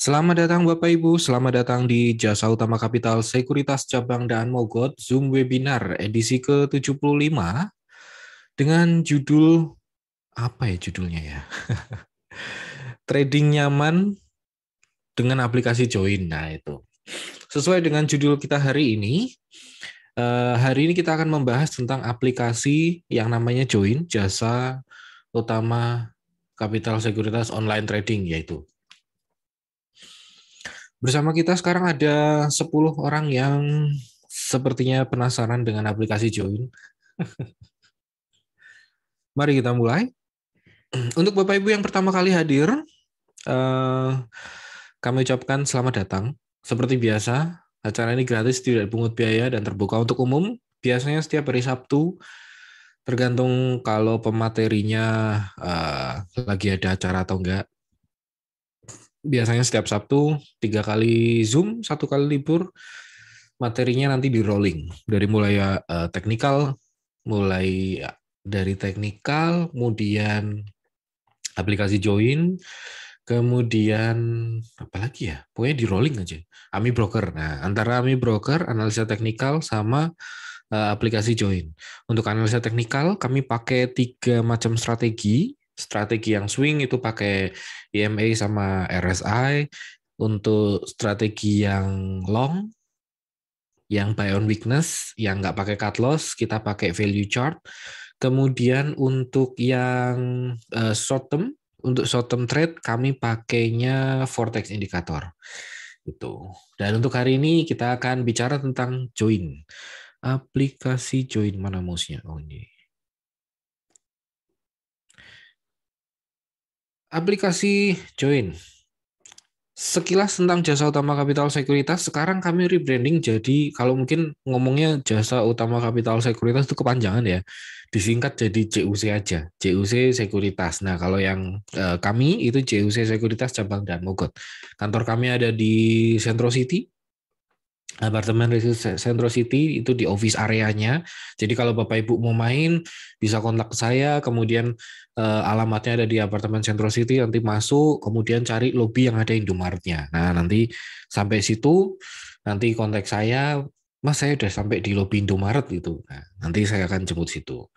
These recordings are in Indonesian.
Selamat datang Bapak Ibu, selamat datang di Jasa Utama Kapital Sekuritas Cabang dan Mogot Zoom Webinar edisi ke-75 dengan judul apa ya judulnya ya? Trading nyaman dengan aplikasi Join. Nah, itu. Sesuai dengan judul kita hari ini, eh, hari ini kita akan membahas tentang aplikasi yang namanya Join, jasa utama kapital sekuritas online trading yaitu Bersama kita sekarang ada 10 orang yang sepertinya penasaran dengan aplikasi Join. Mari kita mulai. Untuk Bapak Ibu yang pertama kali hadir, eh, kami ucapkan selamat datang. Seperti biasa, acara ini gratis, tidak dipungut biaya, dan terbuka untuk umum. Biasanya setiap hari Sabtu, tergantung kalau pematerinya eh, lagi ada acara atau enggak biasanya setiap Sabtu tiga kali Zoom, satu kali libur. Materinya nanti di rolling dari mulai uh, teknikal, mulai ya, dari teknikal, kemudian aplikasi join, kemudian apa lagi ya? Pokoknya di rolling aja. Ami broker. Nah, antara Ami broker, analisa teknikal sama eh, aplikasi join. Untuk analisa teknikal kami pakai tiga macam strategi strategi yang swing itu pakai EMA sama RSI untuk strategi yang long yang buy on weakness yang nggak pakai cut loss kita pakai value chart kemudian untuk yang eh, short term untuk short term trade kami pakainya vortex indikator itu dan untuk hari ini kita akan bicara tentang join aplikasi join mana mouse-nya oh ini aplikasi join. Sekilas tentang jasa utama kapital sekuritas, sekarang kami rebranding jadi kalau mungkin ngomongnya jasa utama kapital sekuritas itu kepanjangan ya, disingkat jadi JUC aja, JUC Sekuritas. Nah kalau yang eh, kami itu JUC Sekuritas cabang dan Mogot. Kantor kami ada di Centro City, apartemen Centro City itu di office areanya. Jadi kalau Bapak Ibu mau main bisa kontak saya, kemudian Eh, alamatnya ada di apartemen Central City nanti masuk kemudian cari lobby yang ada Indomaretnya nah nanti sampai situ nanti kontak saya Mas saya udah sampai di lobby Indomaret itu nah, nanti saya akan jemput situ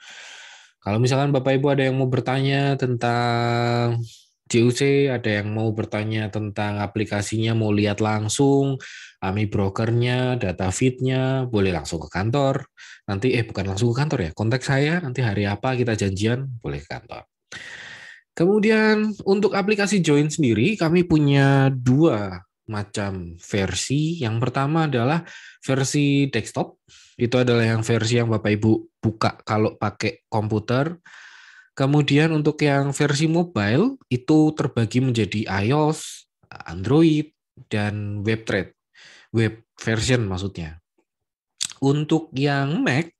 kalau misalkan Bapak Ibu ada yang mau bertanya tentang JUC, ada yang mau bertanya tentang aplikasinya, mau lihat langsung, AMI brokernya, data feednya, boleh langsung ke kantor. Nanti, eh bukan langsung ke kantor ya, konteks saya, nanti hari apa kita janjian, boleh ke kantor. Kemudian untuk aplikasi Join sendiri kami punya dua macam versi. Yang pertama adalah versi desktop. Itu adalah yang versi yang Bapak Ibu buka kalau pakai komputer. Kemudian untuk yang versi mobile itu terbagi menjadi iOS, Android, dan web thread. Web version maksudnya. Untuk yang Mac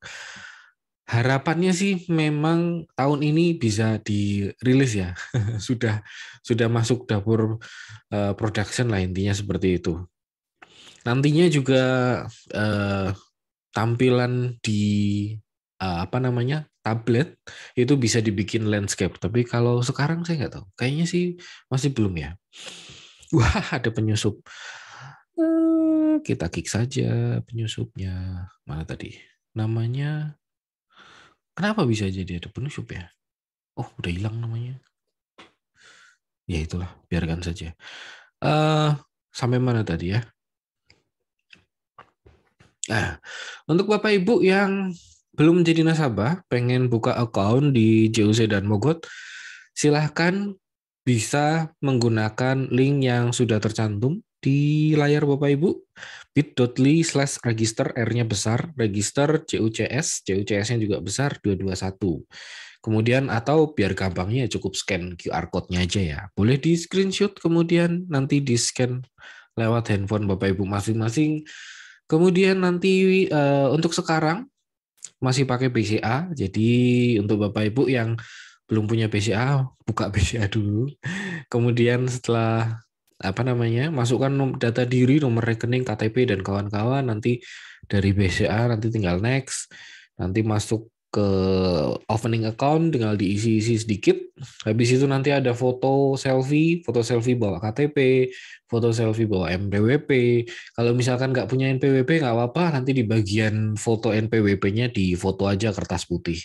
harapannya sih memang tahun ini bisa dirilis ya. sudah sudah masuk dapur uh, production lah intinya seperti itu. Nantinya juga uh, tampilan di uh, apa namanya tablet itu bisa dibikin landscape. Tapi kalau sekarang saya nggak tahu. Kayaknya sih masih belum ya. Wah ada penyusup. Kita kick saja penyusupnya. Mana tadi? Namanya Kenapa bisa jadi ada penusup ya? Oh, udah hilang namanya. Ya itulah, biarkan saja. Uh, sampai mana tadi ya? Nah, untuk Bapak Ibu yang belum jadi nasabah, pengen buka account di JUC dan Mogot, silahkan bisa menggunakan link yang sudah tercantum di layar Bapak Ibu bit.ly slash register R-nya besar, register CUCS, CUCS-nya juga besar 221. Kemudian atau biar gampangnya ya, cukup scan QR code-nya aja ya. Boleh di screenshot kemudian nanti di scan lewat handphone Bapak Ibu masing-masing. Kemudian nanti uh, untuk sekarang masih pakai BCA Jadi untuk Bapak Ibu yang belum punya BCA buka BCA dulu. Kemudian setelah apa namanya masukkan data diri nomor rekening KTP dan kawan-kawan nanti dari BCA nanti tinggal next nanti masuk ke opening account tinggal diisi-isi sedikit habis itu nanti ada foto selfie foto selfie bawa KTP foto selfie bawa NPWP kalau misalkan nggak punya NPWP nggak apa-apa nanti di bagian foto NPWP-nya di foto aja kertas putih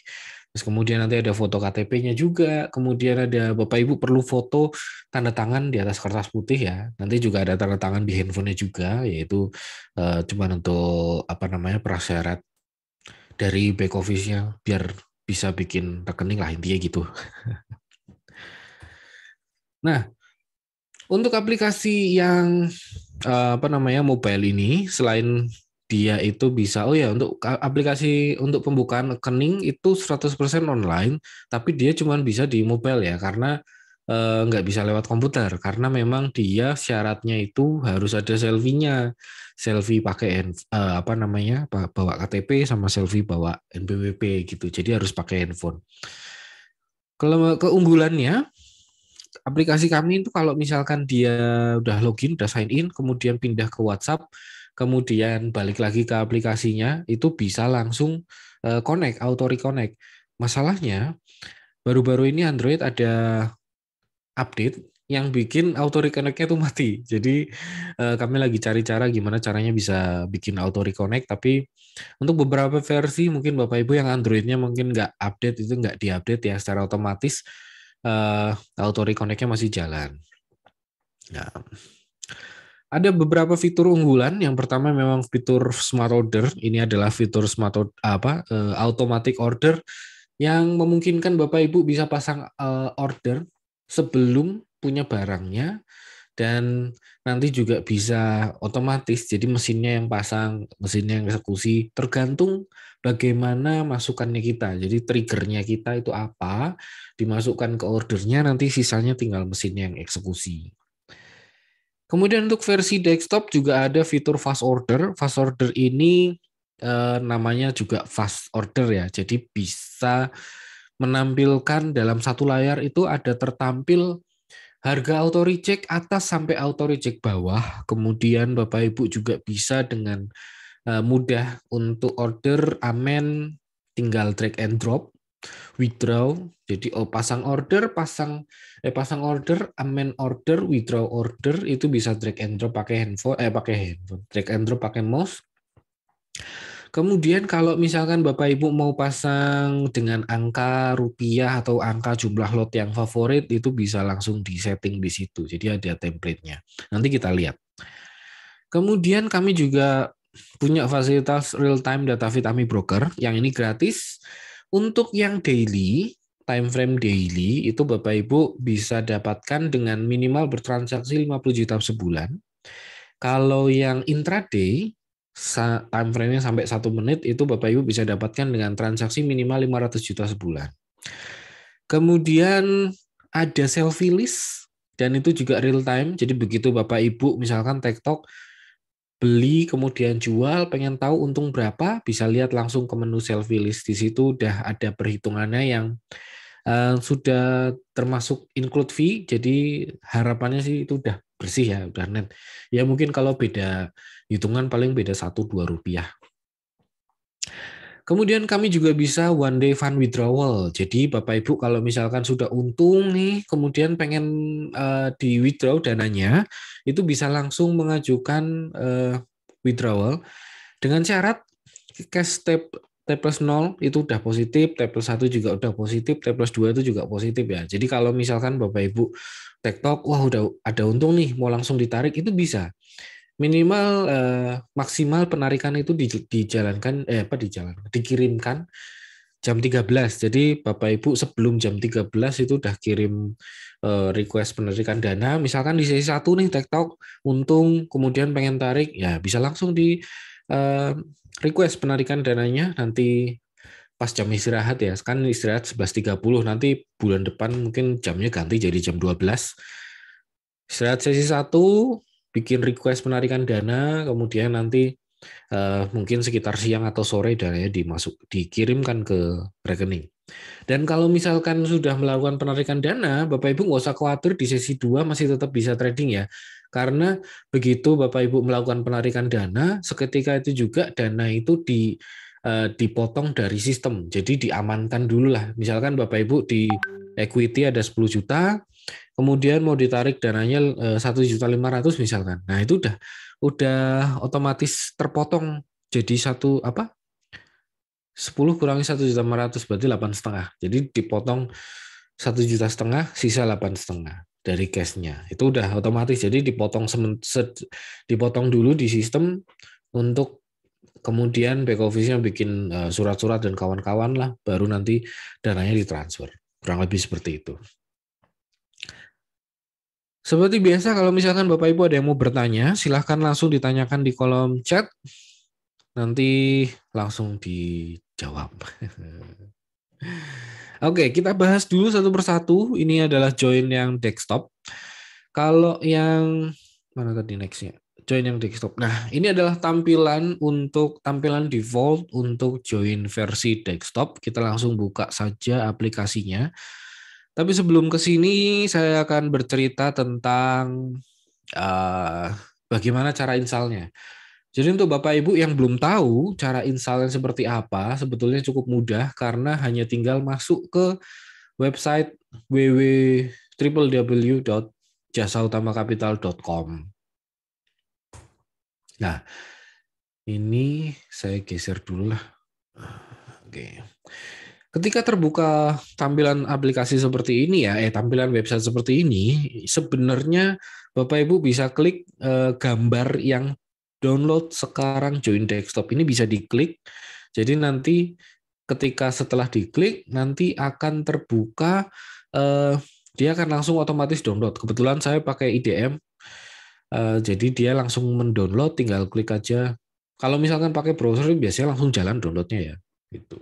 Terus kemudian nanti ada foto KTP-nya juga, kemudian ada Bapak Ibu perlu foto tanda tangan di atas kertas putih ya. Nanti juga ada tanda tangan di handphonenya juga, yaitu uh, cuman untuk apa namanya prasyarat dari back office-nya biar bisa bikin rekening lah intinya gitu. nah, untuk aplikasi yang eh, apa namanya mobile ini selain dia itu bisa oh ya untuk aplikasi untuk pembukaan rekening itu 100% online tapi dia cuma bisa di mobile ya karena eh, nggak bisa lewat komputer karena memang dia syaratnya itu harus ada selfie-nya selfie pakai eh, apa namanya bawa KTP sama selfie bawa NPWP gitu jadi harus pakai handphone Kalau keunggulannya aplikasi kami itu kalau misalkan dia udah login udah sign in kemudian pindah ke WhatsApp kemudian balik lagi ke aplikasinya, itu bisa langsung eh, connect, auto reconnect. Masalahnya, baru-baru ini Android ada update yang bikin auto reconnect-nya itu mati. Jadi eh, kami lagi cari cara gimana caranya bisa bikin auto reconnect, tapi untuk beberapa versi mungkin Bapak Ibu yang Androidnya mungkin nggak update, itu nggak diupdate ya secara otomatis, eh, auto reconnect-nya masih jalan. Nah, ada beberapa fitur unggulan. Yang pertama memang fitur smart order. Ini adalah fitur smart apa uh, automatic order yang memungkinkan Bapak Ibu bisa pasang uh, order sebelum punya barangnya dan nanti juga bisa otomatis jadi mesinnya yang pasang mesinnya yang eksekusi tergantung bagaimana masukannya kita jadi triggernya kita itu apa dimasukkan ke ordernya nanti sisanya tinggal mesinnya yang eksekusi Kemudian untuk versi desktop juga ada fitur fast order. Fast order ini eh, namanya juga fast order ya. Jadi bisa menampilkan dalam satu layar itu ada tertampil harga auto reject atas sampai auto reject bawah. Kemudian Bapak Ibu juga bisa dengan eh, mudah untuk order amen tinggal drag and drop withdraw jadi oh pasang order pasang eh pasang order amend order withdraw order itu bisa drag and drop pakai handphone eh pakai handphone drag and drop pakai mouse Kemudian kalau misalkan Bapak Ibu mau pasang dengan angka rupiah atau angka jumlah lot yang favorit itu bisa langsung disetting di situ. Jadi ada templatenya. Nanti kita lihat. Kemudian kami juga punya fasilitas real time data fit Ami broker yang ini gratis untuk yang daily, time frame daily itu Bapak Ibu bisa dapatkan dengan minimal bertransaksi 50 juta sebulan. Kalau yang intraday time frame-nya sampai satu menit itu Bapak Ibu bisa dapatkan dengan transaksi minimal 500 juta sebulan. Kemudian ada selfie list dan itu juga real time. Jadi begitu Bapak Ibu misalkan TikTok beli kemudian jual pengen tahu untung berapa bisa lihat langsung ke menu selfie list di situ udah ada perhitungannya yang uh, sudah termasuk include fee jadi harapannya sih itu udah bersih ya udah net ya mungkin kalau beda hitungan paling beda satu dua rupiah Kemudian kami juga bisa one day fund withdrawal. Jadi Bapak Ibu kalau misalkan sudah untung nih, kemudian pengen uh, eh, di withdraw dananya, itu bisa langsung mengajukan uh, withdrawal dengan syarat cash tap T plus 0 itu udah positif, T plus 1 juga udah positif, T plus 2 itu juga positif ya. Jadi kalau misalkan Bapak Ibu TikTok, wah udah ada untung nih, mau langsung ditarik, itu bisa. Minimal eh, maksimal penarikan itu dijalankan, eh apa dijalankan, dikirimkan jam 13. Jadi Bapak Ibu sebelum jam 13 itu udah kirim eh, request penarikan dana misalkan di sesi satu nih TikTok untung kemudian pengen tarik ya bisa langsung di eh, request penarikan dananya nanti pas jam istirahat ya kan istirahat 11.30 nanti bulan depan mungkin jamnya ganti jadi jam 12 istirahat sesi satu bikin request penarikan dana kemudian nanti Uh, mungkin sekitar siang atau sore dana dimasuk dikirimkan ke rekening. Dan kalau misalkan sudah melakukan penarikan dana, Bapak Ibu nggak usah khawatir di sesi 2 masih tetap bisa trading ya. Karena begitu Bapak Ibu melakukan penarikan dana, seketika itu juga dana itu di eh, dipotong dari sistem. Jadi diamankan dulu lah. Misalkan Bapak Ibu di equity ada 10 juta, kemudian mau ditarik dananya eh, satu juta lima ratus misalkan nah itu udah udah otomatis terpotong jadi satu apa 10 kurangi satu juta lima ratus berarti delapan setengah jadi dipotong satu juta setengah sisa delapan setengah dari cashnya itu udah otomatis jadi dipotong semen, set, dipotong dulu di sistem untuk kemudian back office-nya bikin eh, surat-surat dan kawan-kawan lah baru nanti dananya ditransfer kurang lebih seperti itu seperti biasa kalau misalkan Bapak Ibu ada yang mau bertanya, silahkan langsung ditanyakan di kolom chat. Nanti langsung dijawab. Oke, kita bahas dulu satu persatu. Ini adalah join yang desktop. Kalau yang mana tadi nextnya? Join yang desktop. Nah, ini adalah tampilan untuk tampilan default untuk join versi desktop. Kita langsung buka saja aplikasinya. Tapi sebelum ke sini, saya akan bercerita tentang uh, bagaimana cara installnya. Jadi untuk Bapak Ibu yang belum tahu cara installnya seperti apa, sebetulnya cukup mudah karena hanya tinggal masuk ke website www.jasautamakapital.com. Nah, ini saya geser dulu lah. Oke. Okay. Ketika terbuka tampilan aplikasi seperti ini ya, eh tampilan website seperti ini, sebenarnya Bapak Ibu bisa klik eh, gambar yang download sekarang join desktop ini bisa diklik. Jadi nanti ketika setelah diklik nanti akan terbuka eh, dia akan langsung otomatis download. Kebetulan saya pakai IDM, eh, jadi dia langsung mendownload, tinggal klik aja. Kalau misalkan pakai browser biasanya langsung jalan downloadnya ya, gitu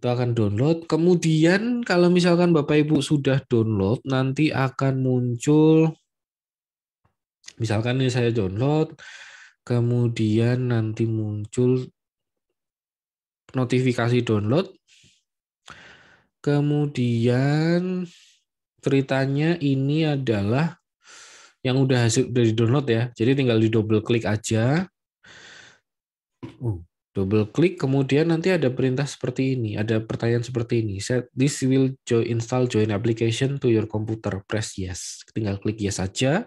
itu akan download. Kemudian kalau misalkan Bapak Ibu sudah download, nanti akan muncul misalkan ini saya download, kemudian nanti muncul notifikasi download. Kemudian ceritanya ini adalah yang udah hasil dari download ya. Jadi tinggal di double klik aja. Uh, Double klik, kemudian nanti ada perintah seperti ini, ada pertanyaan seperti ini. Set, this will join, install join application to your computer. Press yes. Tinggal klik yes saja.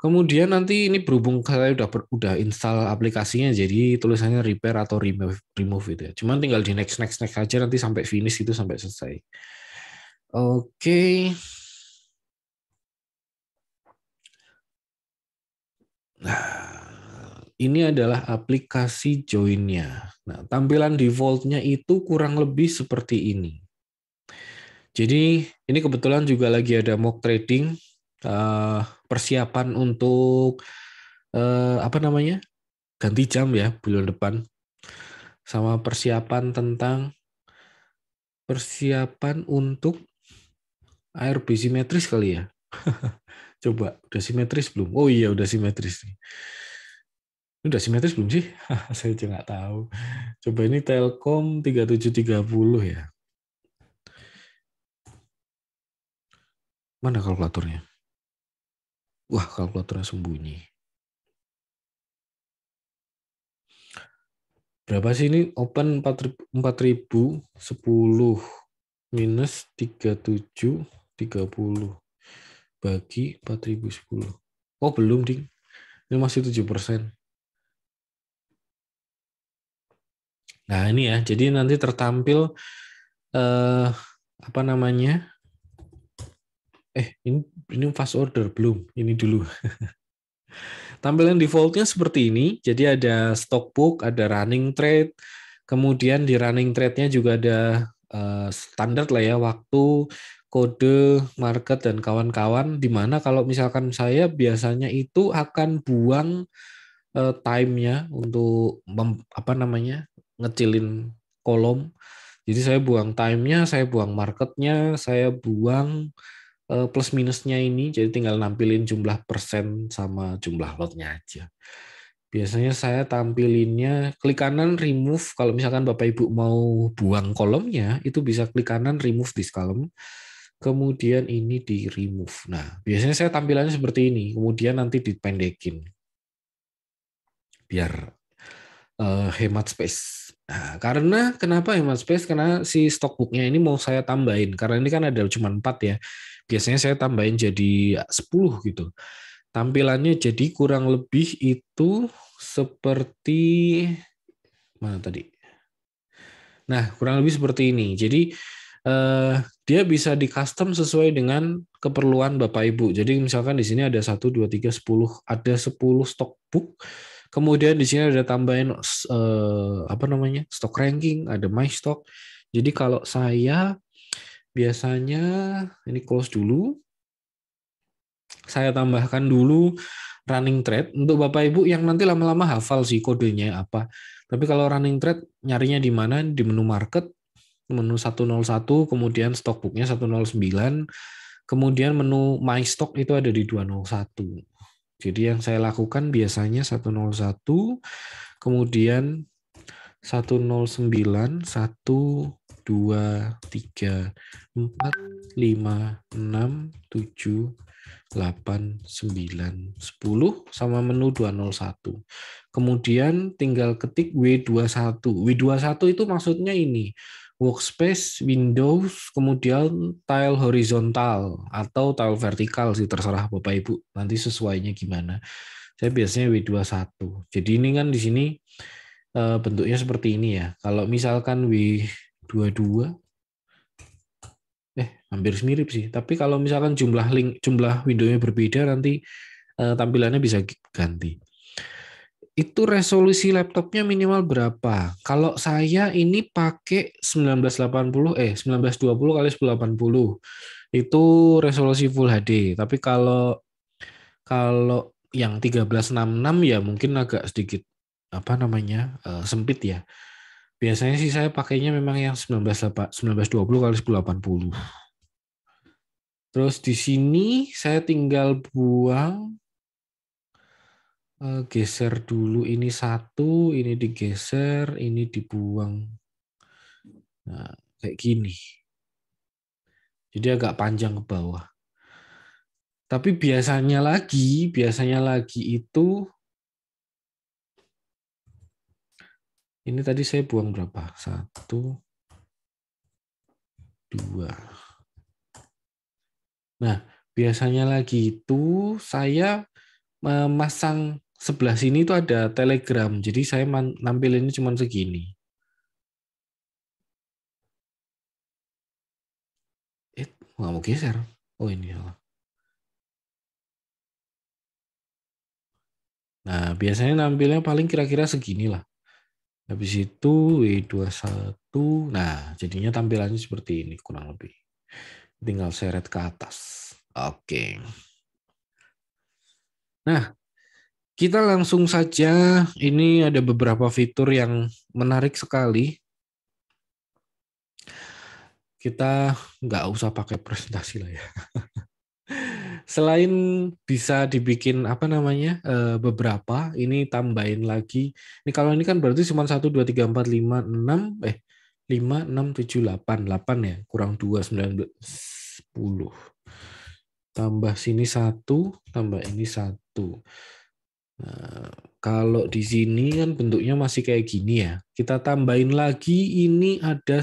Kemudian nanti ini berhubung saya udah udah install aplikasinya, jadi tulisannya repair atau remove, remove itu ya. Cuman tinggal di next next next aja nanti sampai finish itu sampai selesai. Oke. Okay. Nah. Ini adalah aplikasi joinnya. Nah, tampilan defaultnya itu kurang lebih seperti ini. Jadi ini kebetulan juga lagi ada mock trading eh, persiapan untuk eh, apa namanya ganti jam ya bulan depan sama persiapan tentang persiapan untuk ARB simetris kali ya. Coba udah simetris belum? Oh iya udah simetris nih. Ini udah simetris belum sih? Saya juga nggak tahu. Coba ini Telkom 3730 ya. Mana kalkulatornya? Wah, kalkulatornya sembunyi. Berapa sih ini open 4000 10 minus 3730 bagi 4010. Oh, belum, Ding. Ini masih 7 persen. Nah ini ya, jadi nanti tertampil eh, apa namanya? Eh ini ini fast order belum? Ini dulu. Tampilan defaultnya seperti ini. Jadi ada stock book, ada running trade, kemudian di running trade-nya juga ada eh, standar lah ya waktu kode market dan kawan-kawan dimana kalau misalkan saya biasanya itu akan buang uh, time-nya untuk mem, apa namanya ngecilin kolom. Jadi saya buang time-nya, saya buang marketnya, saya buang eh, plus minusnya ini, jadi tinggal nampilin jumlah persen sama jumlah lotnya aja. Biasanya saya tampilinnya klik kanan remove, kalau misalkan Bapak Ibu mau buang kolomnya, itu bisa klik kanan remove this column, kemudian ini di remove. Nah, biasanya saya tampilannya seperti ini, kemudian nanti dipendekin. Biar uh, hemat space. Nah, karena kenapa hemat ya, Space? Karena si stockbooknya ini mau saya tambahin. Karena ini kan ada cuma empat ya. Biasanya saya tambahin jadi 10 gitu. Tampilannya jadi kurang lebih itu seperti mana tadi? Nah, kurang lebih seperti ini. Jadi eh, dia bisa di custom sesuai dengan keperluan Bapak Ibu. Jadi misalkan di sini ada satu dua tiga sepuluh ada sepuluh stockbook Kemudian di sini ada tambahin eh, apa namanya? stock ranking, ada my stock. Jadi kalau saya biasanya ini close dulu. Saya tambahkan dulu running trade untuk Bapak Ibu yang nanti lama-lama hafal sih kodenya apa. Tapi kalau running trade nyarinya di mana? Di menu market, menu 101, kemudian stockbooknya 109, kemudian menu my stock itu ada di 201. Jadi yang saya lakukan biasanya 101, kemudian 109, 1, 2, 3, 4, 5, 6, 7, 8, 9, 10, sama menu 201. Kemudian tinggal ketik W21. W21 itu maksudnya ini, workspace, Windows, kemudian tile horizontal atau tile vertikal sih terserah Bapak Ibu nanti sesuainya gimana. Saya biasanya W21. Jadi ini kan di sini eh, bentuknya seperti ini ya. Kalau misalkan W22 eh hampir mirip sih, tapi kalau misalkan jumlah link jumlah windownya berbeda nanti eh, tampilannya bisa ganti itu resolusi laptopnya minimal berapa? Kalau saya ini pakai 1980 eh 1920 kali 1080 itu resolusi Full HD. Tapi kalau kalau yang 1366 ya mungkin agak sedikit apa namanya uh, sempit ya. Biasanya sih saya pakainya memang yang 1920 kali 1080. Terus di sini saya tinggal buang Eh, geser dulu ini satu, ini digeser, ini dibuang. Nah, kayak gini. Jadi agak panjang ke bawah. Tapi biasanya lagi, biasanya lagi itu ini tadi saya buang berapa? Satu, dua. Nah, biasanya lagi itu saya memasang sebelah sini itu ada Telegram. Jadi saya nampilinnya cuma segini. Eh, nggak mau geser. Oh ini salah. Nah, biasanya nampilnya paling kira-kira segini lah. Habis itu W21. Nah, jadinya tampilannya seperti ini kurang lebih. Tinggal seret ke atas. Oke. Okay. Nah, kita langsung saja ini ada beberapa fitur yang menarik sekali kita nggak usah pakai presentasi lah ya selain bisa dibikin apa namanya eh, beberapa ini tambahin lagi ini kalau ini kan berarti cuma satu dua tiga empat lima enam eh lima enam tujuh delapan delapan ya kurang dua sembilan sepuluh tambah sini satu tambah ini satu Nah, kalau di sini kan bentuknya masih kayak gini ya. Kita tambahin lagi ini ada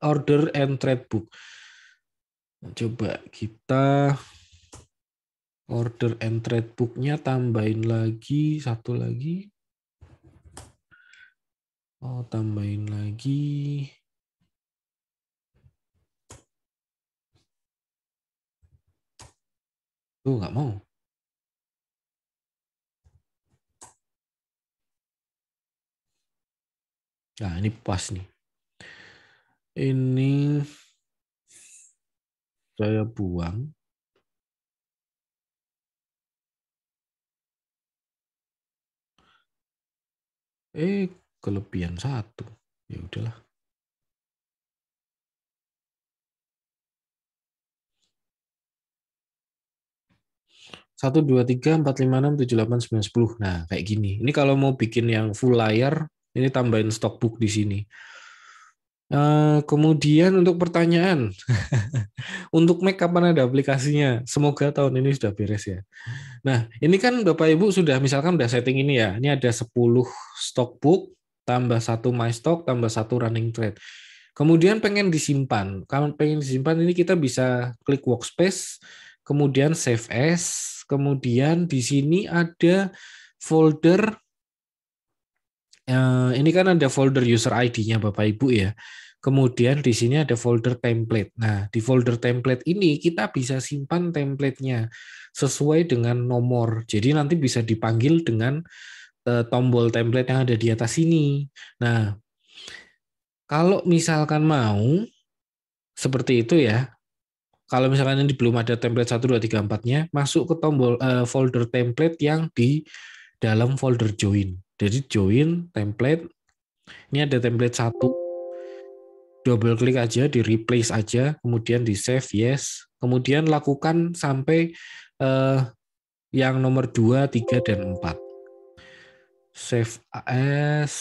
order and trade book. Nah, coba kita order and trade booknya tambahin lagi satu lagi. Oh, tambahin lagi. Tuh, nggak mau. Nah, ini pas nih. Ini saya buang. Eh, kelebihan satu. Ya udahlah. satu dua tiga empat lima enam tujuh delapan sembilan sepuluh nah kayak gini ini kalau mau bikin yang full layar ini tambahin stok book di sini. Uh, kemudian untuk pertanyaan, untuk Mac kapan ada aplikasinya? Semoga tahun ini sudah beres ya. Nah, ini kan Bapak Ibu sudah misalkan sudah setting ini ya. Ini ada 10 stock book, tambah satu my stock, tambah satu running trade. Kemudian pengen disimpan. Kalau pengen disimpan ini kita bisa klik workspace, kemudian save as, kemudian di sini ada folder Eh, ini kan ada folder user ID-nya Bapak Ibu ya. Kemudian di sini ada folder template. Nah, di folder template ini kita bisa simpan template-nya sesuai dengan nomor. Jadi nanti bisa dipanggil dengan eh, tombol template yang ada di atas sini. Nah, kalau misalkan mau seperti itu ya. Kalau misalkan ini belum ada template 1 2 3 4-nya, masuk ke tombol eh, folder template yang di dalam folder join. Jadi join template. Ini ada template satu. Double klik aja, di replace aja, kemudian di save yes. Kemudian lakukan sampai eh, yang nomor 2, 3 dan 4. Save as,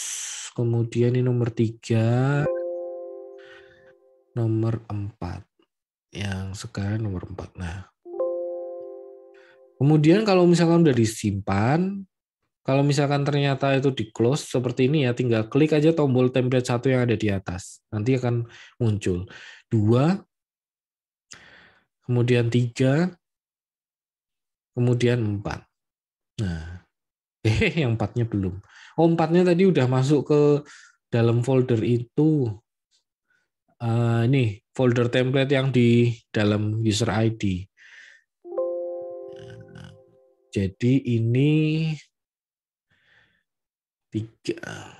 kemudian ini nomor 3, nomor 4. Yang sekarang nomor 4. Nah, Kemudian kalau misalkan udah disimpan, kalau misalkan ternyata itu di close seperti ini ya, tinggal klik aja tombol template satu yang ada di atas. Nanti akan muncul. Dua, kemudian tiga, kemudian empat. Nah, eh yang empatnya belum. Oh empatnya tadi udah masuk ke dalam folder itu. Uh, ini folder template yang di dalam user ID. Nah, jadi ini tiga.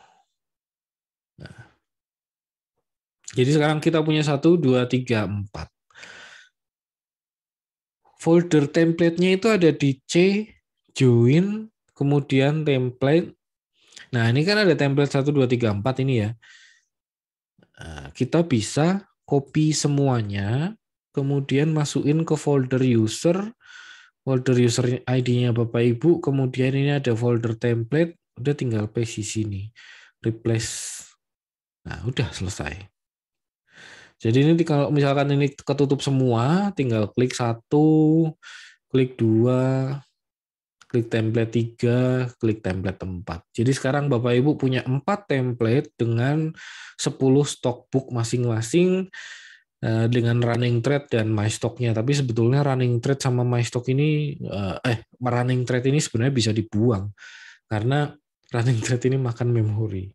Nah. Jadi sekarang kita punya satu, dua, tiga, empat. Folder template-nya itu ada di C, join, kemudian template. Nah ini kan ada template 1, 2, 3, 4 ini ya. Nah, kita bisa copy semuanya, kemudian masukin ke folder user, folder user ID-nya Bapak Ibu, kemudian ini ada folder template, Udah tinggal paste di sini. Replace. Nah, udah selesai. Jadi ini kalau misalkan ini ketutup semua, tinggal klik satu, klik dua, klik template tiga klik template 4. Jadi sekarang Bapak Ibu punya 4 template dengan 10 stockbook masing-masing eh, dengan running thread dan my stocknya. Tapi sebetulnya running thread sama my stock ini eh, eh running thread ini sebenarnya bisa dibuang karena running thread ini makan memori.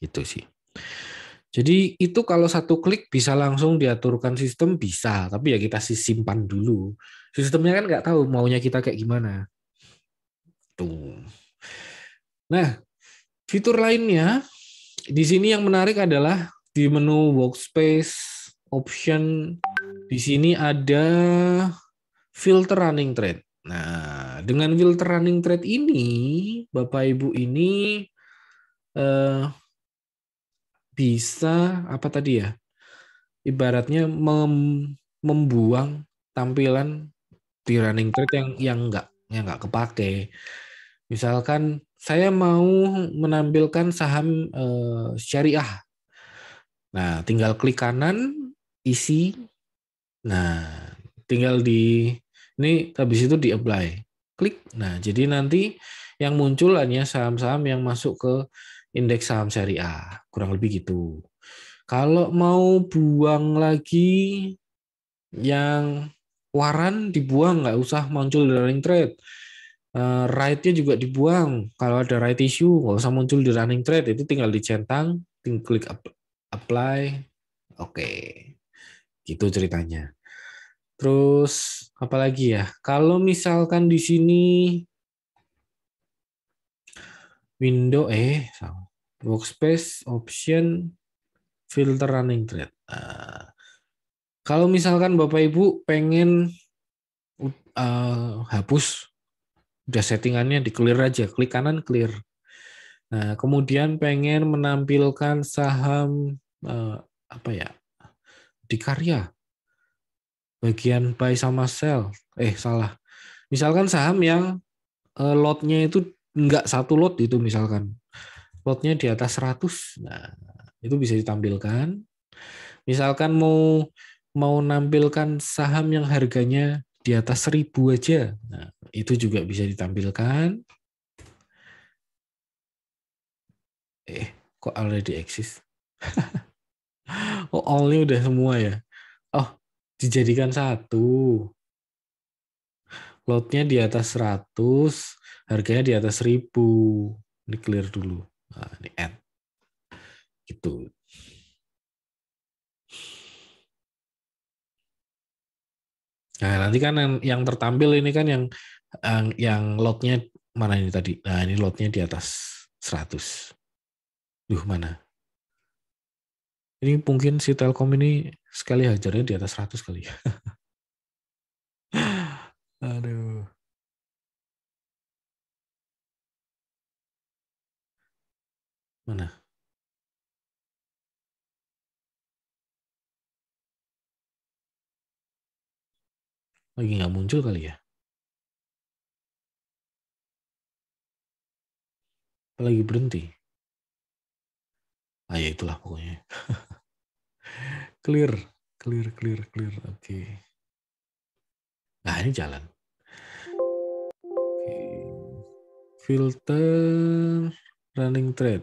Gitu sih. Jadi itu kalau satu klik bisa langsung diaturkan sistem bisa, tapi ya kita simpan dulu. Sistemnya kan nggak tahu maunya kita kayak gimana. Tuh. Nah, fitur lainnya di sini yang menarik adalah di menu workspace option di sini ada filter running thread. Nah, dengan filter running trade ini, Bapak Ibu ini eh, bisa apa tadi ya? Ibaratnya mem, membuang tampilan di running trade yang yang enggak yang enggak kepake. Misalkan saya mau menampilkan saham eh, syariah. Nah, tinggal klik kanan, isi. Nah, tinggal di ini habis itu di apply klik. Nah, jadi nanti yang muncul hanya saham-saham yang masuk ke indeks saham seri A, kurang lebih gitu. Kalau mau buang lagi yang waran dibuang, nggak usah muncul di running trade. Eh, Rightnya nya juga dibuang. Kalau ada right issue, nggak usah muncul di running trade. Itu tinggal dicentang, tinggal klik apply. Oke. Okay. Gitu ceritanya. Terus apa lagi ya? Kalau misalkan di sini window eh sama. workspace option filter running thread. Uh, kalau misalkan Bapak Ibu pengen uh, hapus udah settingannya di clear aja, klik kanan clear. Nah, kemudian pengen menampilkan saham eh, apa ya? di karya bagian buy sama sell. Eh salah. Misalkan saham yang eh, lotnya itu enggak satu lot itu misalkan. Lotnya di atas 100. Nah, itu bisa ditampilkan. Misalkan mau mau nampilkan saham yang harganya di atas 1000 aja. Nah, itu juga bisa ditampilkan. Eh, kok already exist? oh, all udah semua ya dijadikan satu. Lotnya di atas 100, harganya di atas 1000. Ini clear dulu. Nah, ini add. Gitu. Nah, nanti kan yang, yang tertampil ini kan yang yang, yang lotnya mana ini tadi? Nah, ini lotnya di atas 100. Duh, mana? Ini mungkin si Telkom ini sekali hajarnya di atas 100 kali ya. Aduh. Mana? Lagi nggak muncul kali ya? Lagi berhenti? Ah ya itulah pokoknya. clear, clear, clear, clear. Oke. Okay. Nah, ini jalan. Okay. Filter running thread.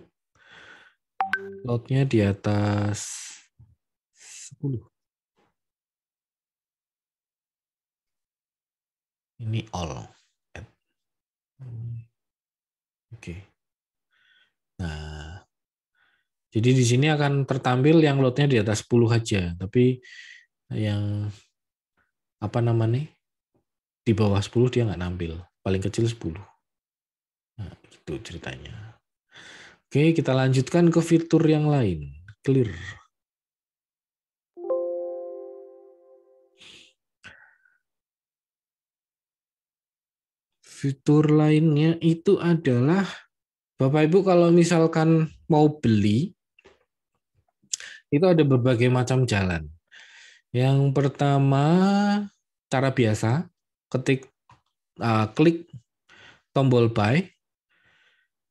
Lotnya di atas 10. Ini all. Oke. Okay. Nah, jadi di sini akan tertampil yang lotnya di atas 10 aja, tapi yang apa namanya di bawah 10 dia nggak nampil, paling kecil 10. Nah, itu ceritanya. Oke, kita lanjutkan ke fitur yang lain. Clear. fitur lainnya itu adalah Bapak Ibu kalau misalkan mau beli itu ada berbagai macam jalan. Yang pertama, cara biasa, ketik uh, klik tombol buy.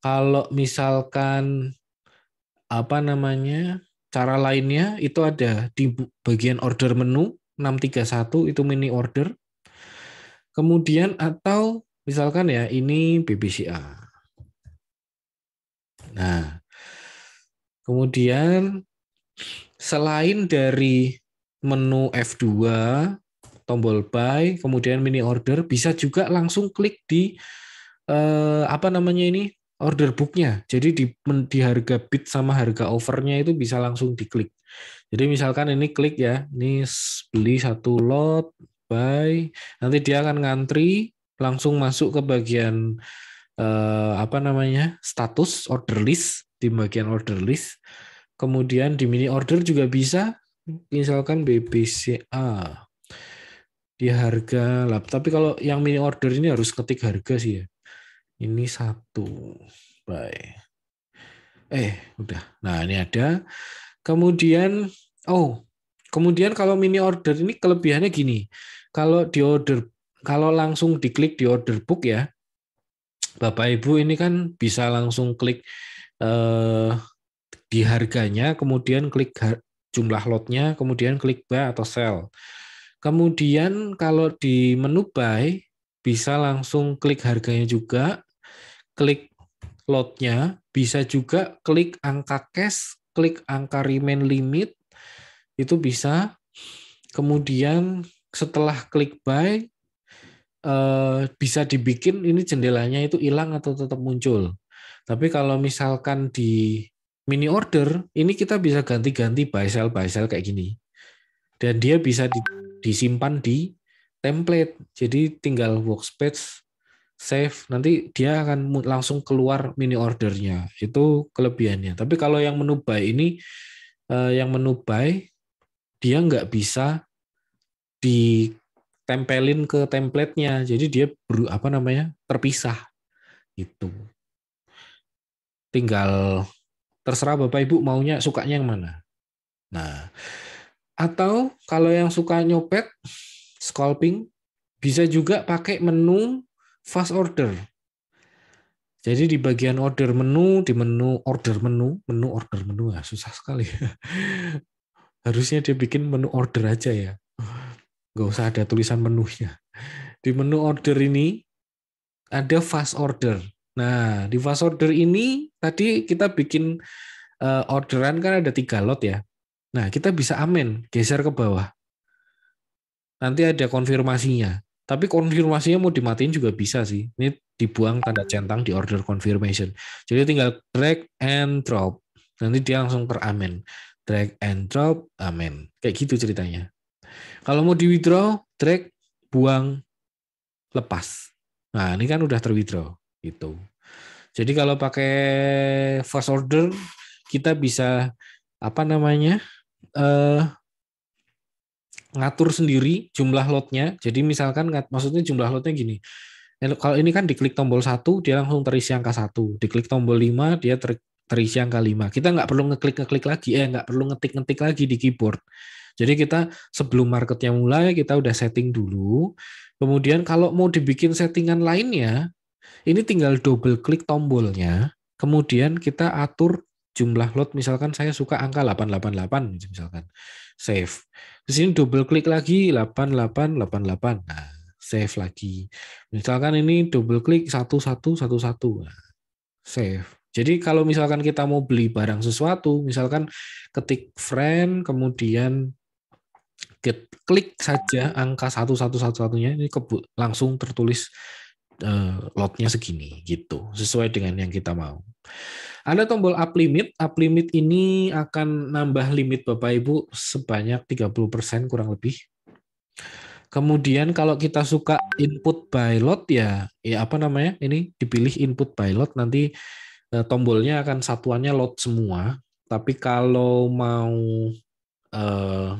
Kalau misalkan apa namanya? Cara lainnya itu ada di bagian order menu 631 itu mini order. Kemudian atau misalkan ya ini BBCA. Nah, kemudian selain dari menu F2, tombol buy, kemudian mini order, bisa juga langsung klik di eh, apa namanya ini order booknya. Jadi di, di harga bid sama harga overnya itu bisa langsung diklik. Jadi misalkan ini klik ya, ini beli satu lot, buy, nanti dia akan ngantri, langsung masuk ke bagian eh, apa namanya status order list di bagian order list Kemudian di mini order juga bisa, misalkan BBCA di harga lap. Tapi kalau yang mini order ini harus ketik harga sih ya. Ini satu, bye. Eh, udah. Nah ini ada. Kemudian, oh, kemudian kalau mini order ini kelebihannya gini. Kalau di order, kalau langsung diklik di order book ya, Bapak Ibu ini kan bisa langsung klik eh, di harganya, kemudian klik jumlah lotnya, kemudian klik buy atau sell. Kemudian kalau di menu buy, bisa langsung klik harganya juga, klik lotnya, bisa juga klik angka cash, klik angka remain limit, itu bisa. Kemudian setelah klik buy, eh, bisa dibikin ini jendelanya itu hilang atau tetap muncul. Tapi kalau misalkan di mini order ini kita bisa ganti-ganti buy sell buy sell kayak gini dan dia bisa disimpan di template jadi tinggal workspace save nanti dia akan langsung keluar mini ordernya itu kelebihannya tapi kalau yang menu buy ini eh, yang menu buy dia nggak bisa ditempelin ke templatenya jadi dia ber, apa namanya terpisah itu tinggal Terserah Bapak Ibu maunya sukanya yang mana. Nah, atau kalau yang suka nyopet, scalping, bisa juga pakai menu fast order. Jadi di bagian order menu, di menu order menu, menu order menu, ya susah sekali. Harusnya dia bikin menu order aja ya. Nggak usah ada tulisan menunya. Di menu order ini, ada fast order. Nah, di fast order ini tadi kita bikin uh, orderan kan ada tiga lot ya. Nah, kita bisa amin, geser ke bawah. Nanti ada konfirmasinya. Tapi konfirmasinya mau dimatiin juga bisa sih. Ini dibuang tanda centang di order confirmation. Jadi tinggal drag and drop. Nanti dia langsung teramin. Drag and drop, amin. Kayak gitu ceritanya. Kalau mau di withdraw, drag, buang, lepas. Nah, ini kan udah terwithdraw itu. Jadi kalau pakai first order kita bisa apa namanya uh, ngatur sendiri jumlah lotnya. Jadi misalkan maksudnya jumlah lotnya gini. Eh, kalau ini kan diklik tombol satu dia langsung terisi angka satu. Diklik tombol 5 dia ter, terisi angka 5. Kita nggak perlu ngeklik-ngeklik lagi, eh nggak perlu ngetik-ngetik lagi di keyboard. Jadi kita sebelum marketnya mulai kita udah setting dulu. Kemudian kalau mau dibikin settingan lainnya ini tinggal double klik tombolnya, kemudian kita atur jumlah lot misalkan saya suka angka 888 misalkan. Save. Di sini double klik lagi 8888. Nah, save lagi. Misalkan ini double klik 1111. Nah, save. Jadi kalau misalkan kita mau beli barang sesuatu, misalkan ketik friend kemudian klik saja angka 1111-nya ini langsung tertulis uh, lotnya segini gitu sesuai dengan yang kita mau. Ada tombol up limit. Up limit ini akan nambah limit Bapak Ibu sebanyak 30% kurang lebih. Kemudian kalau kita suka input by lot ya, ya apa namanya? Ini dipilih input by lot nanti uh, tombolnya akan satuannya lot semua. Tapi kalau mau eh,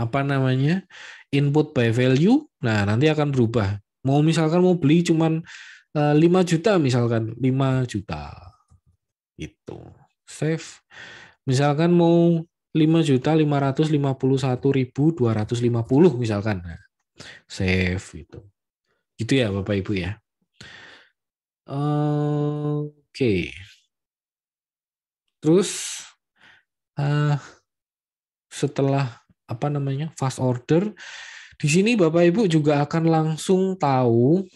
apa namanya? input by value, nah nanti akan berubah mau misalkan mau beli cuman 5 eh, juta misalkan 5 juta itu save misalkan mau 5 juta ribu 551.250 misalkan save itu gitu ya Bapak Ibu ya oke okay. terus eh, setelah apa namanya fast order di sini Bapak Ibu juga akan langsung tahu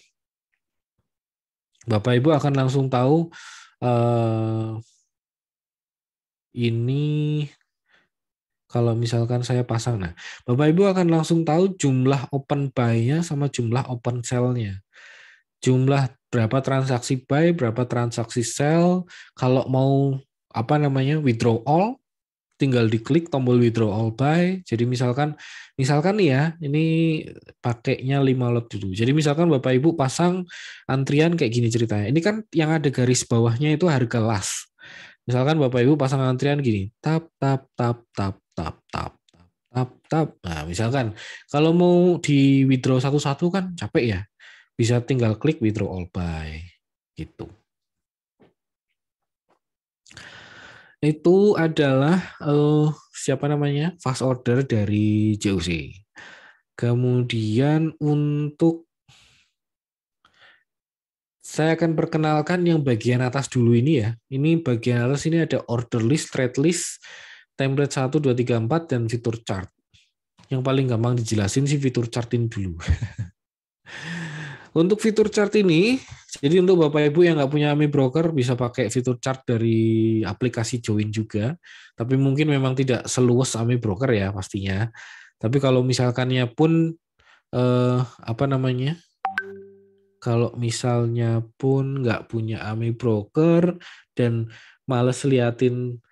Bapak Ibu akan langsung tahu uh, ini kalau misalkan saya pasang nah Bapak Ibu akan langsung tahu jumlah open buy-nya sama jumlah open sell-nya. Jumlah berapa transaksi buy, berapa transaksi sell, kalau mau apa namanya withdraw all tinggal diklik tombol withdraw all buy. Jadi misalkan Misalkan nih ya, ini pakainya 5 lot dulu. Jadi misalkan Bapak Ibu pasang antrian kayak gini ceritanya. Ini kan yang ada garis bawahnya itu harga las. Misalkan Bapak Ibu pasang antrian gini, tap tap tap tap tap tap tap tap. tap. Nah, misalkan kalau mau di withdraw satu-satu kan capek ya. Bisa tinggal klik withdraw all by gitu. itu adalah uh, siapa namanya fast order dari JOC. Kemudian untuk saya akan perkenalkan yang bagian atas dulu ini ya. Ini bagian atas ini ada order list, trade list, template 1, 2, 3, 4, dan fitur chart. Yang paling gampang dijelasin sih fitur chartin dulu. Untuk fitur chart ini, jadi untuk Bapak Ibu yang nggak punya Ami Broker bisa pakai fitur chart dari aplikasi Join juga. Tapi mungkin memang tidak seluas Ami Broker ya pastinya. Tapi kalau misalkannya pun eh, apa namanya? Kalau misalnya pun nggak punya Ami Broker dan males liatin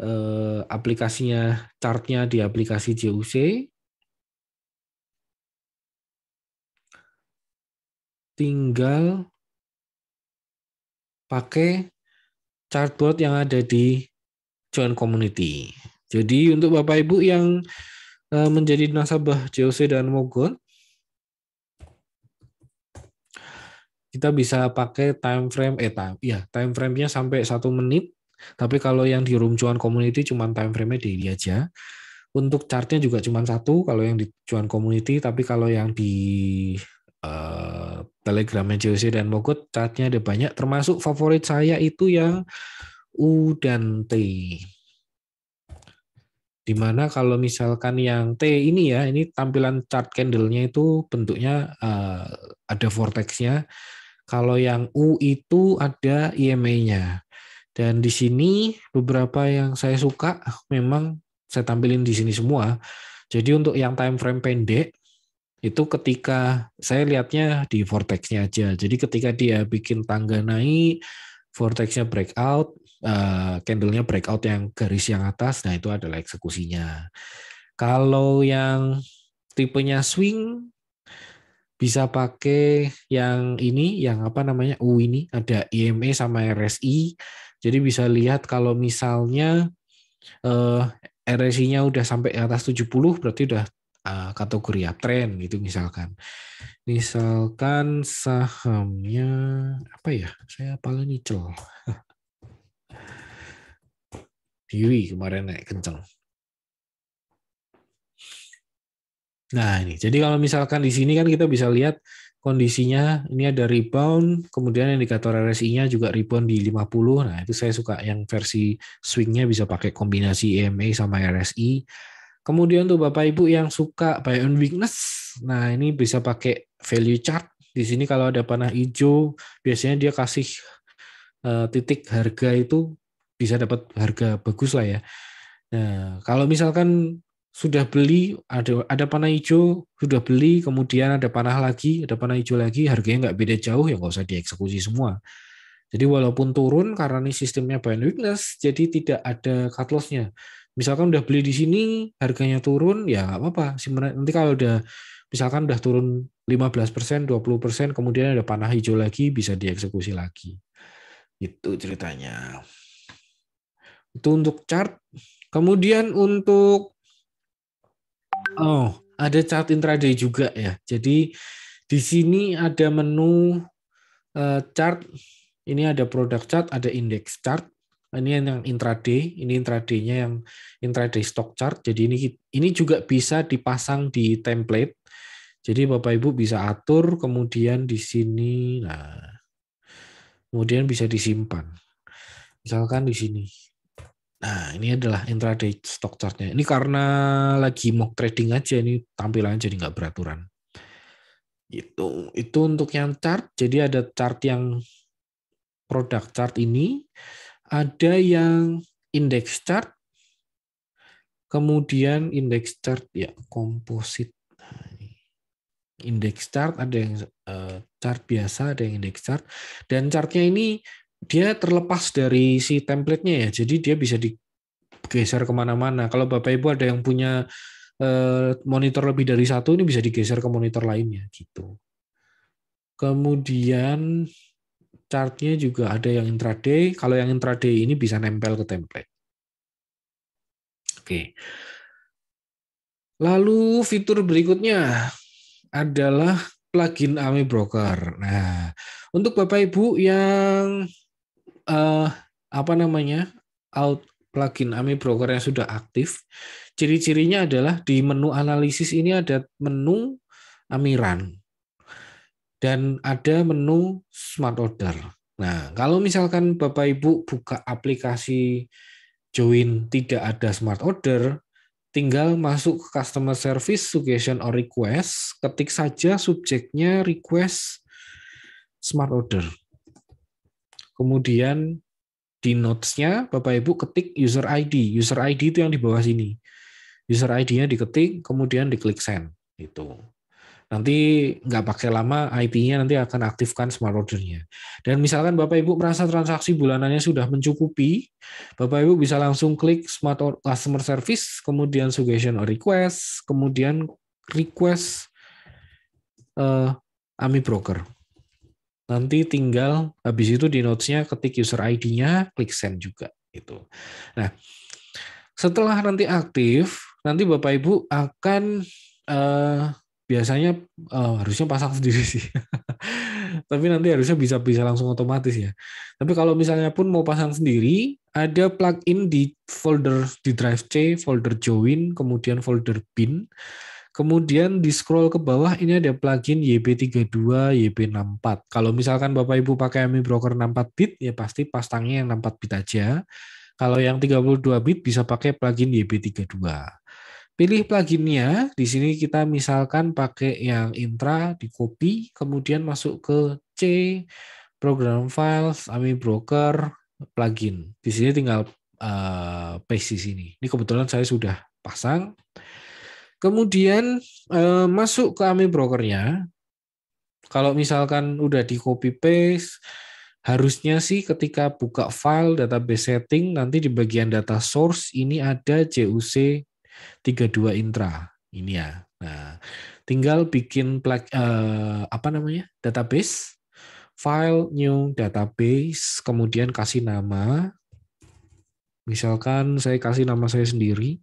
eh, aplikasinya chartnya di aplikasi JUC, tinggal pakai chartboard yang ada di Join Community. Jadi untuk Bapak Ibu yang e, menjadi nasabah JOC dan Mogon, kita bisa pakai time frame eh time ya time frame-nya sampai satu menit tapi kalau yang di room cuan community cuma time frame-nya daily aja untuk chartnya juga cuma satu kalau yang di cuan community tapi kalau yang di e, Telegramnya JOC dan Mogot, catnya ada banyak, termasuk favorit saya itu yang U dan T. Dimana kalau misalkan yang T ini ya, ini tampilan chart candlenya itu bentuknya uh, ada vortexnya. Kalau yang U itu ada IMA-nya. Dan di sini beberapa yang saya suka memang saya tampilin di sini semua. Jadi untuk yang time frame pendek itu ketika saya lihatnya di vortexnya aja. Jadi ketika dia bikin tangga naik, vortexnya breakout, uh, candlenya breakout yang garis yang atas, nah itu adalah eksekusinya. Kalau yang tipenya swing bisa pakai yang ini, yang apa namanya U ini ada IME sama RSI. Jadi bisa lihat kalau misalnya eh, RSI-nya udah sampai atas 70 berarti udah Eh, kategori ya tren gitu misalkan. Misalkan sahamnya apa ya? Saya paling nicel. Dewi kemarin naik kenceng. Nah ini, jadi kalau misalkan di sini kan kita bisa lihat kondisinya ini ada rebound, kemudian indikator RSI-nya juga rebound di 50. Nah, itu saya suka yang versi swing-nya bisa pakai kombinasi EMA sama RSI. Kemudian tuh Bapak Ibu yang suka buy on weakness, nah ini bisa pakai value chart. Di sini kalau ada panah hijau, biasanya dia kasih eh, titik harga itu bisa dapat harga bagus lah ya. Nah, kalau misalkan sudah beli ada ada panah hijau sudah beli kemudian ada panah lagi ada panah hijau lagi harganya nggak beda jauh ya nggak usah dieksekusi semua jadi walaupun turun karena ini sistemnya buy and weakness jadi tidak ada cut lossnya misalkan udah beli di sini harganya turun ya nggak apa-apa nanti kalau udah misalkan udah turun 15% 20% kemudian ada panah hijau lagi bisa dieksekusi lagi itu ceritanya itu untuk chart kemudian untuk oh ada chart intraday juga ya jadi di sini ada menu eh, chart ini ada produk chart ada index chart ini yang intraday, ini intradaynya yang intraday stock chart. Jadi ini ini juga bisa dipasang di template. Jadi Bapak Ibu bisa atur kemudian di sini nah kemudian bisa disimpan. Misalkan di sini. Nah, ini adalah intraday stock chartnya. Ini karena lagi mock trading aja ini tampilannya jadi nggak beraturan. Itu itu untuk yang chart. Jadi ada chart yang produk chart ini ada yang index chart, kemudian index chart ya komposit. Index chart ada yang eh, chart biasa, ada yang index chart, dan chartnya ini dia terlepas dari si templatenya ya, jadi dia bisa digeser kemana-mana. Kalau bapak ibu ada yang punya eh, monitor lebih dari satu ini bisa digeser ke monitor lainnya gitu. Kemudian chartnya juga ada yang intraday. Kalau yang intraday ini bisa nempel ke template. Oke. Lalu fitur berikutnya adalah plugin Amibroker. Broker. Nah, untuk Bapak Ibu yang uh, apa namanya? out plugin Amibroker Broker yang sudah aktif, ciri-cirinya adalah di menu analisis ini ada menu amiran dan ada menu smart order. Nah, kalau misalkan Bapak Ibu buka aplikasi join tidak ada smart order, tinggal masuk ke customer service suggestion or request, ketik saja subjeknya request smart order. Kemudian di notes-nya Bapak Ibu ketik user ID. User ID itu yang di bawah sini. User ID-nya diketik, kemudian diklik send. itu. Nanti nggak pakai lama ip nya nanti akan aktifkan smart ordernya. Dan misalkan Bapak Ibu merasa transaksi bulanannya sudah mencukupi, Bapak Ibu bisa langsung klik smart customer service, kemudian suggestion or request, kemudian request uh, Ami Broker. Nanti tinggal habis itu di notes-nya ketik user ID-nya, klik send juga itu. Nah, setelah nanti aktif, nanti Bapak Ibu akan uh, biasanya uh, harusnya pasang sendiri sih. Tapi nanti harusnya bisa bisa langsung otomatis ya. Tapi kalau misalnya pun mau pasang sendiri, ada plugin di folder di drive C, folder join, kemudian folder bin. Kemudian di scroll ke bawah ini ada plugin YP32, YP64. Kalau misalkan Bapak Ibu pakai AMI Broker 64 bit ya pasti pasangnya yang 64 bit aja. Kalau yang 32 bit bisa pakai plugin YP32. Pilih pluginnya, di sini kita misalkan pakai yang intra di copy, kemudian masuk ke C, program files, AMI broker, plugin. Di sini tinggal uh, paste di sini. Ini kebetulan saya sudah pasang. Kemudian uh, masuk ke AMI brokernya. Kalau misalkan udah di copy paste, harusnya sih ketika buka file database setting nanti di bagian data source ini ada JUC 32 intra ini ya. Nah, tinggal bikin plug, uh, eh, apa namanya? database file new database kemudian kasih nama misalkan saya kasih nama saya sendiri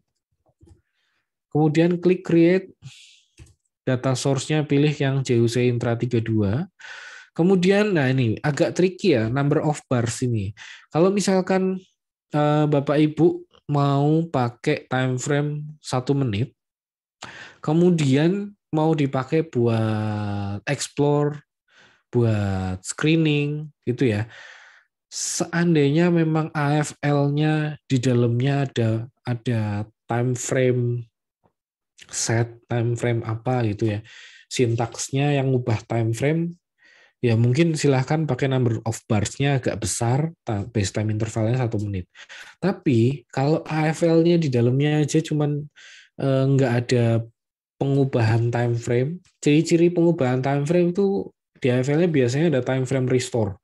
kemudian klik create data source-nya pilih yang JUC Intra 32 kemudian nah ini agak tricky ya number of bars ini kalau misalkan eh, Bapak Ibu mau pakai time frame satu menit, kemudian mau dipakai buat explore, buat screening, gitu ya. Seandainya memang AFL-nya di dalamnya ada ada time frame set, time frame apa gitu ya, sintaksnya yang ubah time frame ya mungkin silahkan pakai number of bars-nya agak besar, base time intervalnya satu menit. Tapi kalau AFL-nya di dalamnya aja cuman eh, nggak ada pengubahan time frame, ciri-ciri pengubahan time frame itu di AFL-nya biasanya ada time frame restore.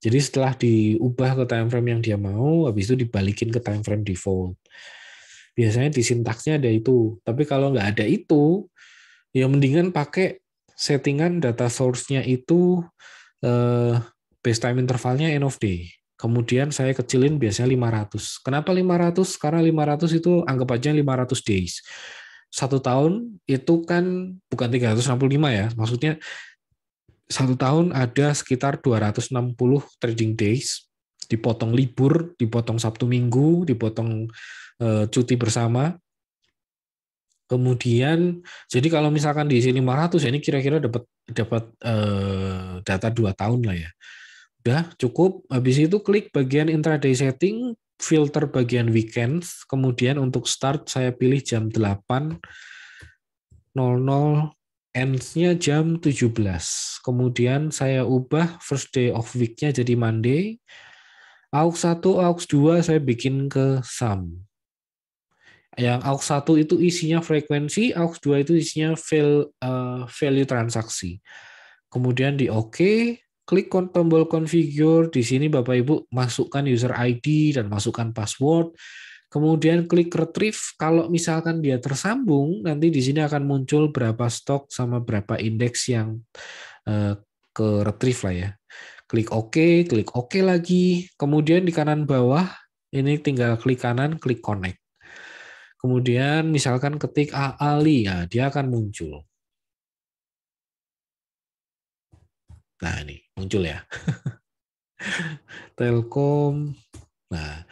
Jadi setelah diubah ke time frame yang dia mau, habis itu dibalikin ke time frame default. Biasanya di sintaksnya ada itu. Tapi kalau nggak ada itu, ya mendingan pakai settingan data source-nya itu eh, base time intervalnya end of day. Kemudian saya kecilin biasanya 500. Kenapa 500? Karena 500 itu anggap aja 500 days. Satu tahun itu kan bukan 365 ya. Maksudnya satu tahun ada sekitar 260 trading days. Dipotong libur, dipotong Sabtu Minggu, dipotong eh, cuti bersama. Kemudian jadi kalau misalkan diisi 500 ya ini kira-kira dapat dapat eh, data 2 tahun lah ya. Udah cukup habis itu klik bagian intraday setting, filter bagian weekends, kemudian untuk start saya pilih jam 8 00 ends-nya jam 17. Kemudian saya ubah first day of week-nya jadi Monday. AUX 1, AUX 2 saya bikin ke sum yang AUX 1 itu isinya frekuensi, AUX 2 itu isinya eh, value transaksi. Kemudian di OK, klik tombol configure. Di sini Bapak Ibu masukkan user ID dan masukkan password. Kemudian klik retrieve. Kalau misalkan dia tersambung, nanti di sini akan muncul berapa stok sama berapa indeks yang eh, ke retrieve lah ya. Klik OK, klik OK lagi. Kemudian di kanan bawah ini tinggal klik kanan, klik connect. Kemudian misalkan ketik Ali, ya, dia akan muncul. Nah ini muncul ya. Telkom. Nah,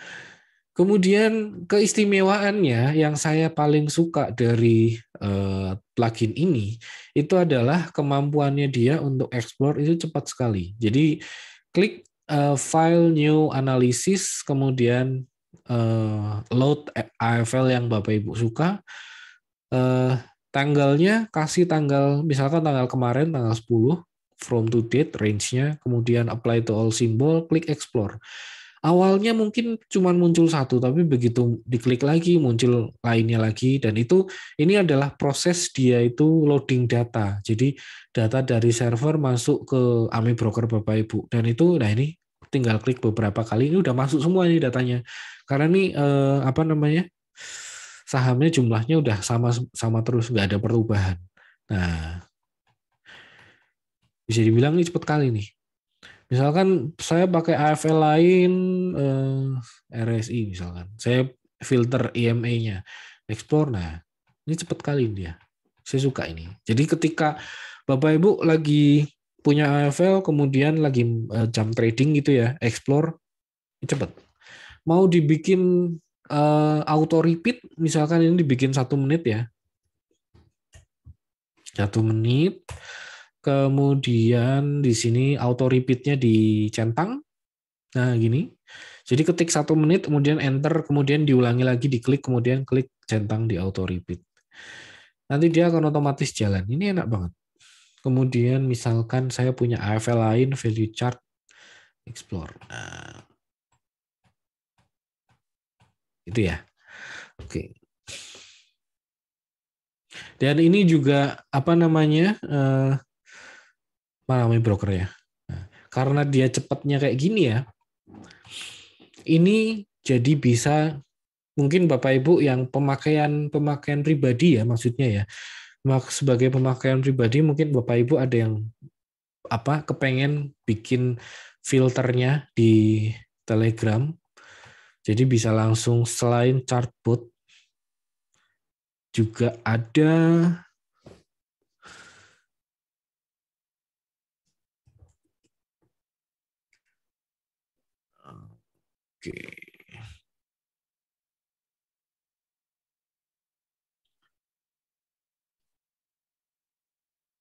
kemudian keistimewaannya yang saya paling suka dari eh, plugin ini itu adalah kemampuannya dia untuk explore itu cepat sekali. Jadi klik eh, file new analysis kemudian uh, load AFL yang Bapak Ibu suka. Uh, tanggalnya kasih tanggal misalkan tanggal kemarin tanggal 10 from to date range-nya, kemudian apply to all symbol, klik explore. Awalnya mungkin cuma muncul satu, tapi begitu diklik lagi muncul lainnya lagi dan itu ini adalah proses dia itu loading data. Jadi data dari server masuk ke Ami broker Bapak Ibu dan itu nah ini tinggal klik beberapa kali ini udah masuk semua ini datanya. Karena nih eh, apa namanya? sahamnya jumlahnya udah sama sama terus nggak ada perubahan. Nah, bisa dibilang ini cepet kali nih. Misalkan saya pakai AFL lain eh, RSI misalkan. Saya filter IMA-nya, explore nah. Ini cepet kali dia. Saya suka ini. Jadi ketika Bapak Ibu lagi punya AFL kemudian lagi eh, jam trading gitu ya, explore cepet mau dibikin uh, auto repeat misalkan ini dibikin satu menit ya satu menit kemudian di sini auto repeatnya dicentang nah gini jadi ketik satu menit kemudian enter kemudian diulangi lagi diklik kemudian klik centang di auto repeat nanti dia akan otomatis jalan ini enak banget kemudian misalkan saya punya AFL lain value chart explore nah Itu ya. Oke. Dan ini juga apa namanya? Eh, broker ya. ya. karena dia cepatnya kayak gini ya. Ini jadi bisa mungkin Bapak Ibu yang pemakaian pemakaian pribadi ya maksudnya ya. sebagai pemakaian pribadi mungkin Bapak Ibu ada yang apa kepengen bikin filternya di Telegram jadi bisa langsung selain chartboot juga ada Oke.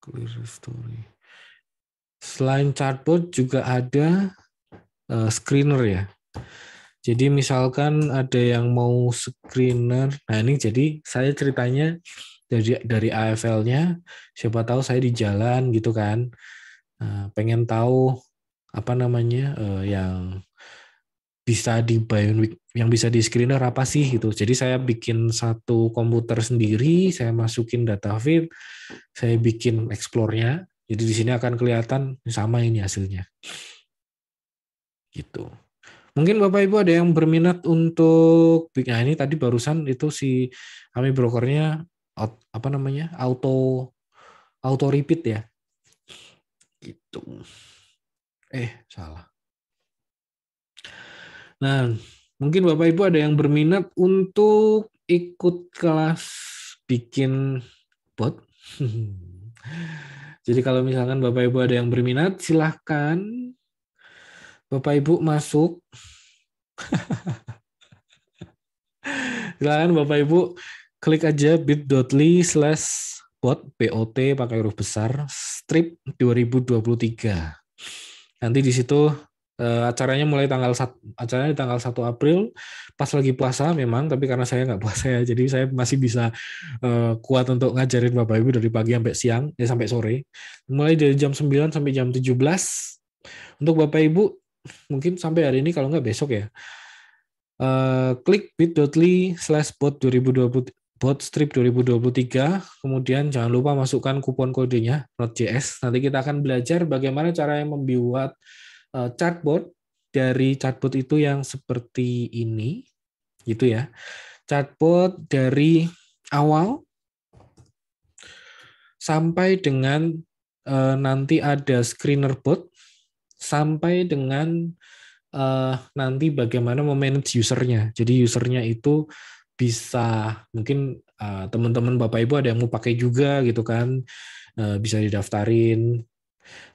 Clear story. Selain chartboard juga ada uh, screener ya. Jadi misalkan ada yang mau screener, nah ini jadi saya ceritanya dari dari AFL-nya, siapa tahu saya di jalan gitu kan, nah, pengen tahu apa namanya eh, yang bisa di Bionic yang bisa di screener apa sih gitu. Jadi saya bikin satu komputer sendiri, saya masukin data feed, saya bikin explore-nya. Jadi di sini akan kelihatan sama ini hasilnya. Gitu. Mungkin Bapak Ibu ada yang berminat untuk nah ini tadi barusan itu si kami brokernya apa namanya? auto auto repeat ya. Gitu. Eh, salah. Nah, mungkin Bapak Ibu ada yang berminat untuk ikut kelas bikin bot. Jadi kalau misalkan Bapak Ibu ada yang berminat, silahkan Bapak Ibu masuk. Silakan Bapak Ibu klik aja bit.ly slash bot bot pakai huruf besar strip 2023. Nanti di situ eh, acaranya mulai tanggal acaranya di tanggal 1 April pas lagi puasa memang tapi karena saya nggak puasa ya jadi saya masih bisa eh, kuat untuk ngajarin Bapak Ibu dari pagi sampai siang ya sampai sore mulai dari jam 9 sampai jam 17 untuk Bapak Ibu mungkin sampai hari ini kalau nggak besok ya. Uh, klik bit.ly slash bot 2020 bot strip 2023 kemudian jangan lupa masukkan kupon kodenya Node.js nanti kita akan belajar bagaimana cara yang membuat uh, chatbot dari chatbot itu yang seperti ini gitu ya chatbot dari awal sampai dengan uh, nanti ada screener bot sampai dengan uh, nanti bagaimana memanage usernya. Jadi usernya itu bisa mungkin uh, teman-teman bapak ibu ada yang mau pakai juga gitu kan uh, bisa didaftarin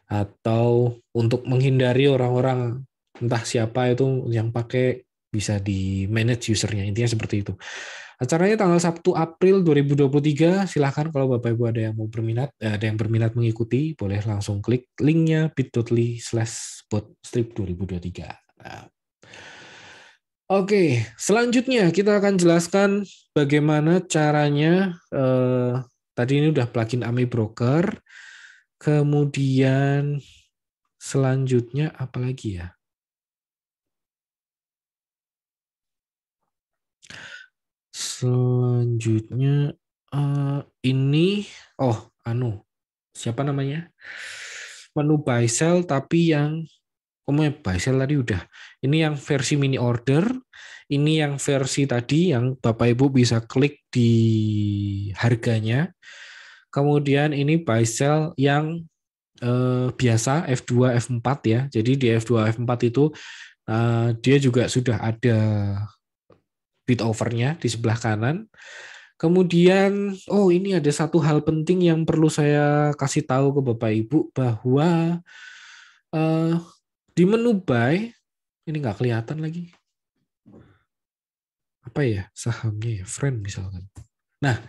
atau untuk menghindari orang-orang entah siapa itu yang pakai bisa di manage usernya intinya seperti itu. Acaranya tanggal Sabtu April 2023. Silahkan kalau Bapak Ibu ada yang mau berminat, eh, ada yang berminat mengikuti, boleh langsung klik linknya bit.ly slash botstrip 2023. Nah. Oke, selanjutnya kita akan jelaskan bagaimana caranya. Eh, tadi ini udah plugin AMI Broker. Kemudian selanjutnya apa lagi ya? Selanjutnya uh, ini oh anu siapa namanya? Menu buy sell tapi yang oh my buy sell tadi udah. Ini yang versi mini order, ini yang versi tadi yang Bapak Ibu bisa klik di harganya. Kemudian ini buy sell yang eh, biasa F2 F4 ya. Jadi di F2 F4 itu eh, dia juga sudah ada beat overnya di sebelah kanan. Kemudian, oh ini ada satu hal penting yang perlu saya kasih tahu ke Bapak Ibu bahwa uh, di menu buy ini nggak kelihatan lagi. Apa ya sahamnya ya, friend misalkan. Nah,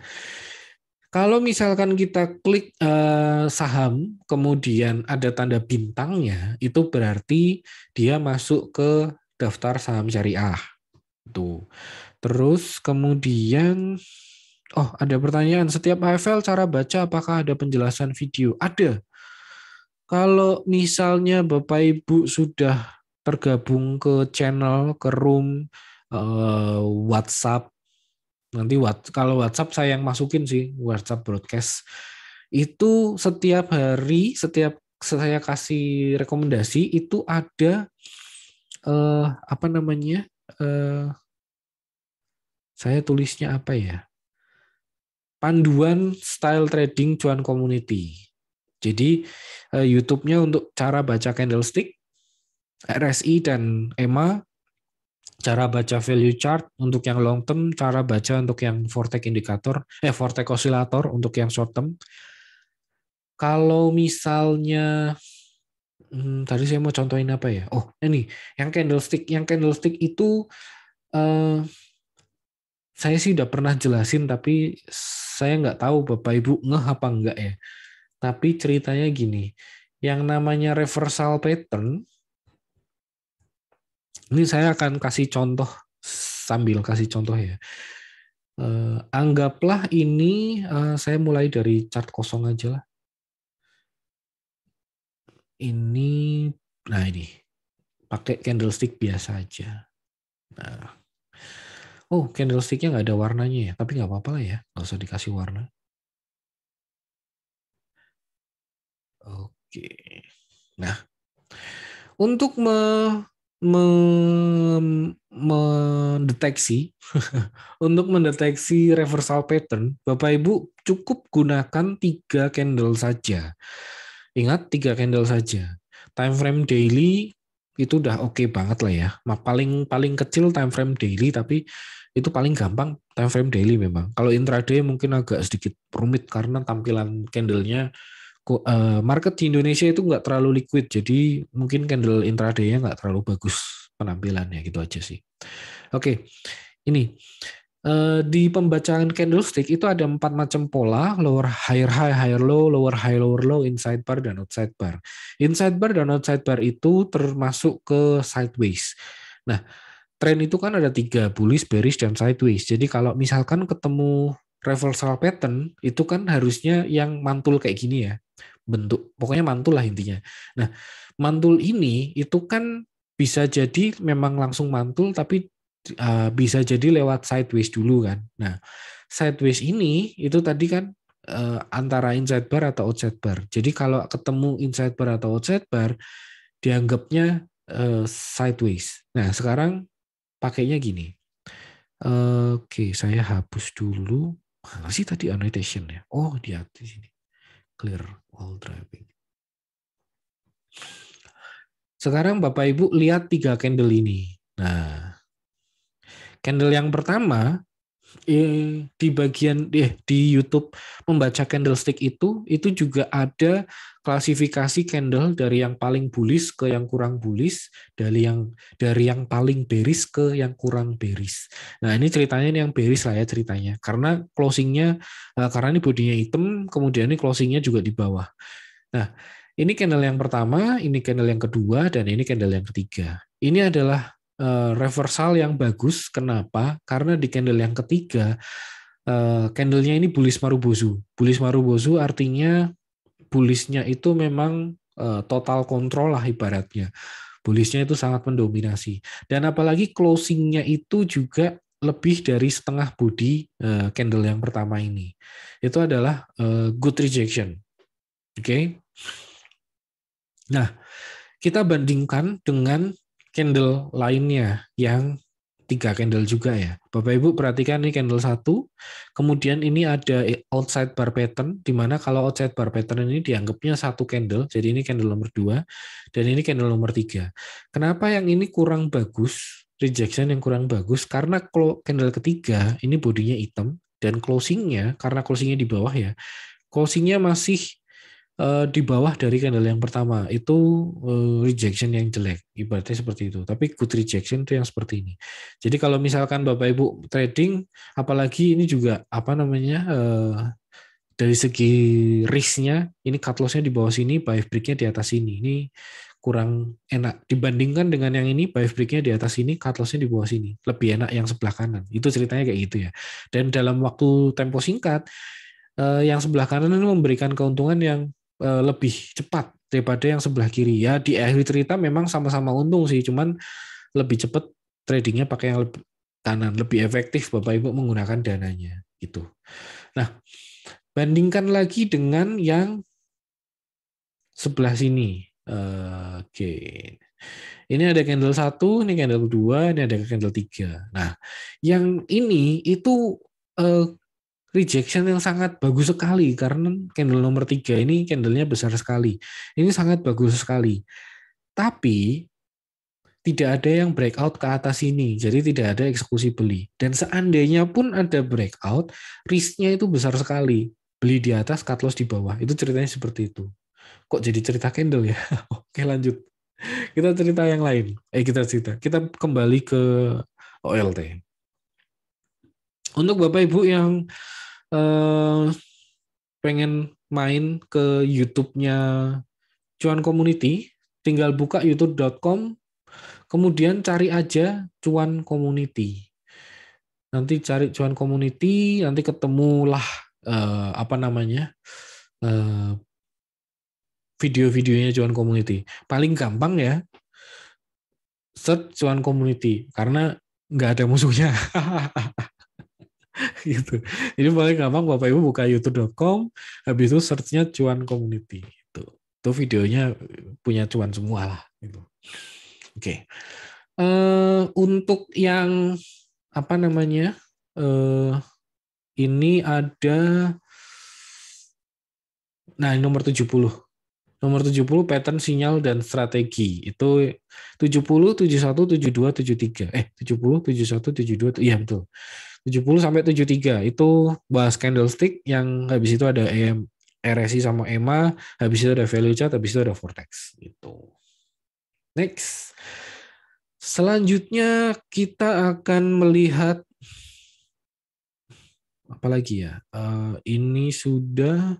kalau misalkan kita klik uh, saham, kemudian ada tanda bintangnya, itu berarti dia masuk ke daftar saham syariah. Tuh. Terus kemudian oh ada pertanyaan setiap HFL cara baca apakah ada penjelasan video? Ada. Kalau misalnya Bapak Ibu sudah tergabung ke channel, ke room eh, WhatsApp nanti what, kalau WhatsApp saya yang masukin sih WhatsApp broadcast itu setiap hari setiap saya kasih rekomendasi itu ada eh, apa namanya eh, saya tulisnya apa ya? Panduan Style Trading Cuan Community. Jadi eh, YouTube-nya untuk cara baca candlestick, RSI dan EMA, cara baca value chart untuk yang long term, cara baca untuk yang vortex indikator, eh vortex oscillator untuk yang short term. Kalau misalnya hmm, tadi saya mau contohin apa ya? Oh, ini yang candlestick, yang candlestick itu eh, saya sih udah pernah jelasin tapi saya nggak tahu Bapak Ibu ngeh apa enggak ya. Tapi ceritanya gini, yang namanya reversal pattern, ini saya akan kasih contoh sambil kasih contoh ya. Uh, anggaplah ini uh, saya mulai dari chart kosong aja lah. Ini, nah ini pakai candlestick biasa aja. Nah, Oh, candlesticknya nggak ada warnanya ya, tapi nggak apa-apa lah ya, nggak usah dikasih warna. Oke, nah untuk me, me, mendeteksi untuk mendeteksi reversal pattern, Bapak Ibu cukup gunakan tiga candle saja. Ingat tiga candle saja. Time frame daily, itu udah oke okay banget lah ya. Paling paling kecil time frame daily tapi itu paling gampang time frame daily memang. Kalau intraday mungkin agak sedikit rumit karena tampilan candlenya eh, market di Indonesia itu nggak terlalu liquid jadi mungkin candle intraday-nya nggak terlalu bagus penampilannya gitu aja sih. Oke, okay. ini Eh, di pembacaan candlestick itu ada empat macam pola, lower higher high, higher low, lower high, lower low, inside bar dan outside bar. Inside bar dan outside bar itu termasuk ke sideways. Nah, tren itu kan ada tiga, bullish, bearish, dan sideways. Jadi kalau misalkan ketemu reversal pattern, itu kan harusnya yang mantul kayak gini ya. Bentuk, pokoknya mantul lah intinya. Nah, mantul ini itu kan bisa jadi memang langsung mantul, tapi uh, bisa jadi lewat sideways dulu kan. Nah, sideways ini itu tadi kan uh, antara inside bar atau outside bar. Jadi kalau ketemu inside bar atau outside bar dianggapnya uh, sideways. Nah, sekarang pakainya gini. Uh, Oke, okay, saya hapus dulu. Mana sih tadi annotation ya? Oh, di atas ini Clear all driving. Sekarang Bapak Ibu lihat tiga candle ini. Nah, Candle yang pertama eh, di bagian eh, di YouTube membaca candlestick itu itu juga ada klasifikasi candle dari yang paling bullish ke yang kurang bullish dari yang dari yang paling bearish ke yang kurang bearish. Nah ini ceritanya ini yang bearish lah ya ceritanya karena closingnya eh, karena ini bodinya hitam kemudian ini closingnya juga di bawah. Nah ini candle yang pertama, ini candle yang kedua, dan ini candle yang ketiga. Ini adalah Eh, reversal yang bagus. Kenapa? Karena di candle yang ketiga, uh, candlenya ini bullish marubozu. Bullish marubozu artinya bullishnya itu memang eh, total kontrol lah ibaratnya. Bullishnya itu sangat mendominasi. Dan apalagi closingnya itu juga lebih dari setengah body candle yang pertama ini. Itu adalah good rejection. Oke. Okay? Nah, kita bandingkan dengan candle lainnya yang tiga candle juga ya. Bapak Ibu perhatikan ini candle satu, kemudian ini ada outside bar pattern, di mana kalau outside bar pattern ini dianggapnya satu candle, jadi ini candle nomor dua, dan ini candle nomor tiga. Kenapa yang ini kurang bagus, rejection yang kurang bagus? Karena kalau candle ketiga, ini bodinya hitam, dan closingnya, karena closingnya di bawah ya, closingnya masih Eh, di bawah dari candle yang pertama itu eh, rejection yang jelek ibaratnya seperti itu tapi good rejection itu yang seperti ini jadi kalau misalkan bapak ibu trading apalagi ini juga apa namanya eh, dari segi risknya ini cut lossnya di bawah sini buy breaknya di atas sini ini kurang enak dibandingkan dengan yang ini buy breaknya di atas sini cut lossnya di bawah sini lebih enak yang sebelah kanan itu ceritanya kayak gitu ya dan dalam waktu tempo singkat yang sebelah kanan ini memberikan keuntungan yang Eh, lebih cepat daripada yang sebelah kiri. Ya di akhir cerita memang sama-sama untung sih, cuman lebih cepat tradingnya pakai yang lebih, kanan, lebih efektif Bapak Ibu menggunakan dananya gitu. Nah, bandingkan lagi dengan yang sebelah sini. Oke. Ini ada candle satu ini candle dua ini ada candle tiga Nah, yang ini itu eh, rejection yang sangat bagus sekali karena candle nomor tiga ini candlenya besar sekali. Ini sangat bagus sekali. Tapi tidak ada yang breakout ke atas ini, jadi tidak ada eksekusi beli. Dan seandainya pun ada breakout, risknya itu besar sekali. Beli di atas, cut loss di bawah. Itu ceritanya seperti itu. Kok jadi cerita candle ya? Oke lanjut. Kita cerita yang lain. Eh kita cerita. Kita kembali ke OLT. Untuk Bapak Ibu yang Eh, pengen main ke YouTube-nya Cuan Community, tinggal buka youtube.com, kemudian cari aja Cuan Community. Nanti cari Cuan Community, nanti ketemulah eh, apa namanya eh, video-videonya Cuan Community. Paling gampang ya, search Cuan Community, karena nggak ada musuhnya. gitu. Ini paling gampang Bapak Ibu buka youtube.com, habis itu searchnya cuan community. Itu, itu videonya punya cuan semua lah. Gitu. Oke. Okay. Uh, eh, untuk yang apa namanya? Uh, ini ada nah ini nomor 70. Nomor 70 pattern sinyal dan strategi. Itu 70, 71, 72, 73. Eh, 70, 71, 72. Iya betul. 70 sampai 73 itu bahas candlestick yang habis itu ada EM, RSI sama EMA, habis itu ada value chart, habis itu ada vortex Itu Next. Selanjutnya kita akan melihat apa lagi ya. Eh, ini sudah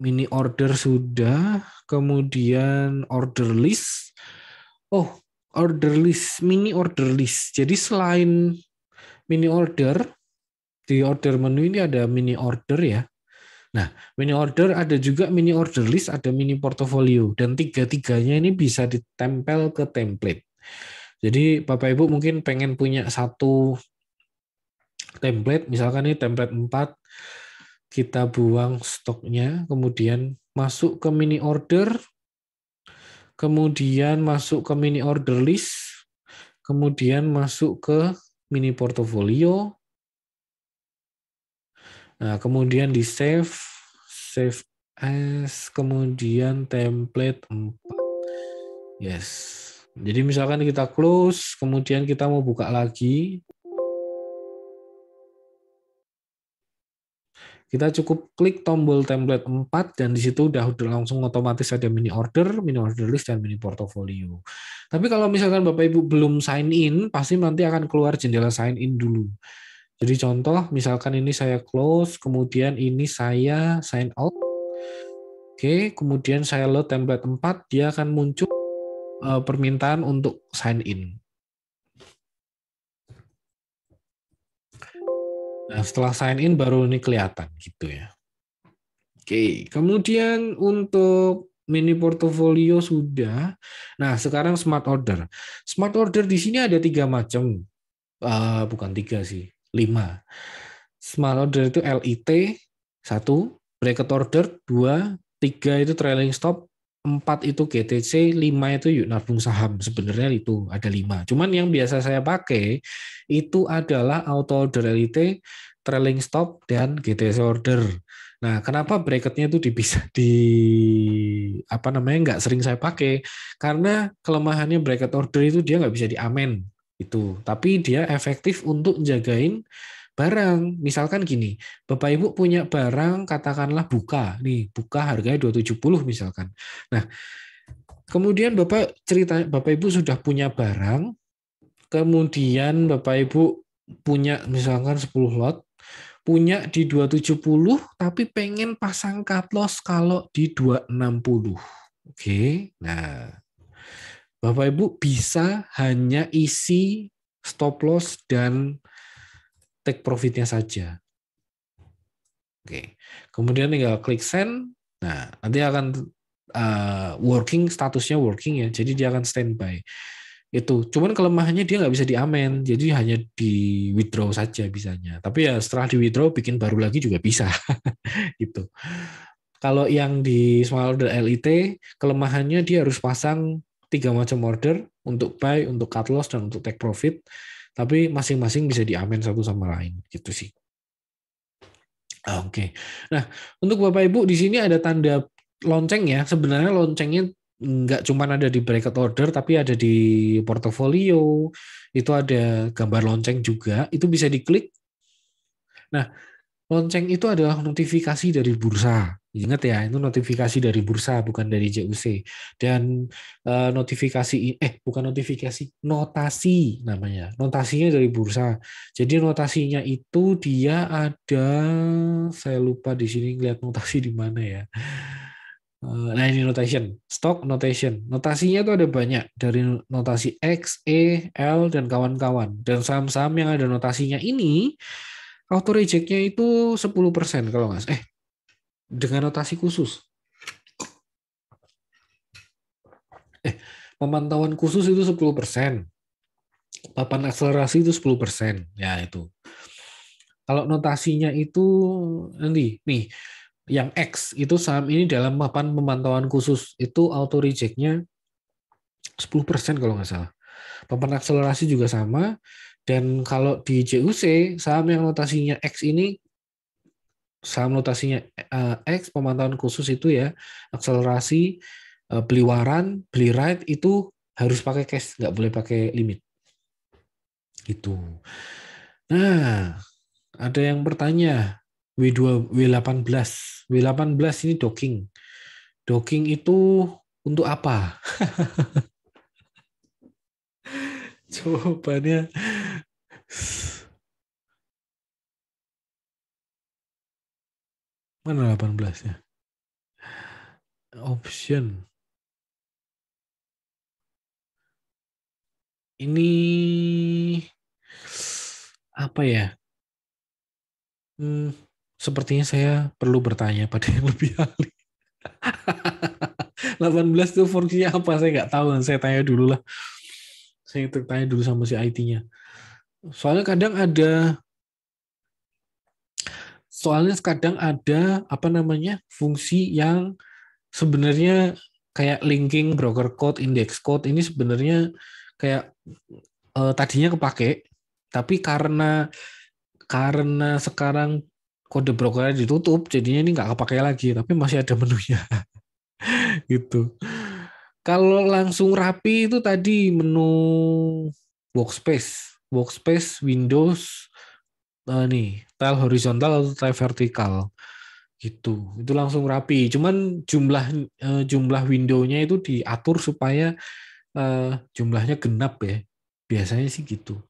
mini order sudah, kemudian order list. Oh, order list, mini order list. Jadi selain mini order, di order menu ini ada mini order ya. Nah, mini order ada juga mini order list, ada mini portfolio, dan tiga-tiganya ini bisa ditempel ke template. Jadi Bapak Ibu mungkin pengen punya satu template, misalkan ini template 4, kita buang stoknya, kemudian masuk ke mini order, kemudian masuk ke mini order list, kemudian masuk ke mini portofolio, nah, kemudian di save, save as, kemudian template 4. Yes. Jadi misalkan kita close, kemudian kita mau buka lagi, Kita cukup klik tombol template 4 dan di situ udah, langsung otomatis ada mini order, mini order list dan mini portofolio. Tapi kalau misalkan Bapak Ibu belum sign in, pasti nanti akan keluar jendela sign in dulu. Jadi contoh misalkan ini saya close, kemudian ini saya sign out. Oke, kemudian saya load template 4, dia akan muncul eh, permintaan untuk sign in. Nah, setelah sign in baru ini kelihatan gitu ya. Oke, kemudian untuk mini portofolio sudah. Nah, sekarang smart order. Smart order di sini ada tiga macam. Uh, bukan tiga sih, lima. Smart order itu LIT, satu. Bracket order, dua. Tiga itu trailing stop. 4 itu GTC, 5 itu yuk nabung saham. Sebenarnya itu ada 5. Cuman yang biasa saya pakai itu adalah auto order reality, trailing stop dan GTC order. Nah, kenapa bracketnya itu bisa di apa namanya nggak sering saya pakai? Karena kelemahannya bracket order itu dia nggak bisa diamen itu. Tapi dia efektif untuk jagain barang. Misalkan gini, Bapak Ibu punya barang katakanlah buka, nih buka harganya 270 misalkan. Nah, kemudian Bapak cerita Bapak Ibu sudah punya barang, kemudian Bapak Ibu punya misalkan 10 lot, punya di 270 tapi pengen pasang cut loss kalau di 260. Oke. Nah, Bapak Ibu bisa hanya isi stop loss dan take profitnya saja. Oke, kemudian tinggal klik send. Nah, nanti akan uh, working statusnya working ya, jadi dia akan standby. Itu, cuman kelemahannya dia nggak bisa diamen, jadi hanya di withdraw saja bisanya. Tapi ya setelah di withdraw bikin baru lagi juga bisa, Itu. Kalau yang di small order LIT, kelemahannya dia harus pasang tiga macam order untuk buy, untuk cut loss, dan untuk take profit tapi masing-masing bisa diamen satu sama lain gitu sih. Ah, oke. Okay. Nah, untuk Bapak Ibu di sini ada tanda lonceng ya. Sebenarnya loncengnya nggak cuma ada di bracket order tapi ada di portofolio. Itu ada gambar lonceng juga. Itu bisa diklik. Nah, lonceng itu adalah notifikasi dari bursa. Ingat ya, itu notifikasi dari bursa bukan dari JUC. Dan uh, notifikasi eh bukan notifikasi, notasi namanya. Notasinya dari bursa. Jadi notasinya itu dia ada saya lupa di sini lihat notasi di mana ya. Eh, nah ini notation, stock notation. Notasinya itu ada banyak dari notasi X, E, L dan kawan-kawan. Dan saham-saham yang ada notasinya ini auto rejectnya itu 10% kalau nggak eh dengan notasi khusus. Eh, pemantauan khusus itu 10%. Papan akselerasi itu 10%. Ya, itu. Kalau notasinya itu nanti nih yang X itu saham ini dalam papan pemantauan khusus itu auto rejectnya 10% kalau nggak salah. Papan akselerasi juga sama dan kalau di JUC saham yang notasinya X ini saham notasinya uh, X pemantauan khusus itu ya akselerasi uh, beli waran beli right itu harus pakai cash nggak boleh pakai limit itu nah ada yang bertanya W2 W18 W18 ini docking docking itu untuk apa jawabannya Mana 18 ya? Option. Ini apa ya? Hmm, sepertinya saya perlu bertanya pada yang lebih ahli. 18 itu fungsinya apa? Saya nggak tahu. Saya tanya dulu lah. Saya tanya dulu sama si IT-nya. Soalnya kadang ada soalnya kadang ada apa namanya fungsi yang sebenarnya kayak linking broker code, index code ini sebenarnya kayak eh, tadinya kepake, tapi karena karena sekarang kode brokernya ditutup, jadinya ini nggak kepake lagi, tapi masih ada menunya. gitu. Kalau langsung rapi itu tadi menu workspace, workspace Windows eh, nih tile horizontal atau tile vertikal gitu itu langsung rapi cuman jumlah eh, jumlah windownya itu diatur supaya eh, jumlahnya genap ya biasanya sih gitu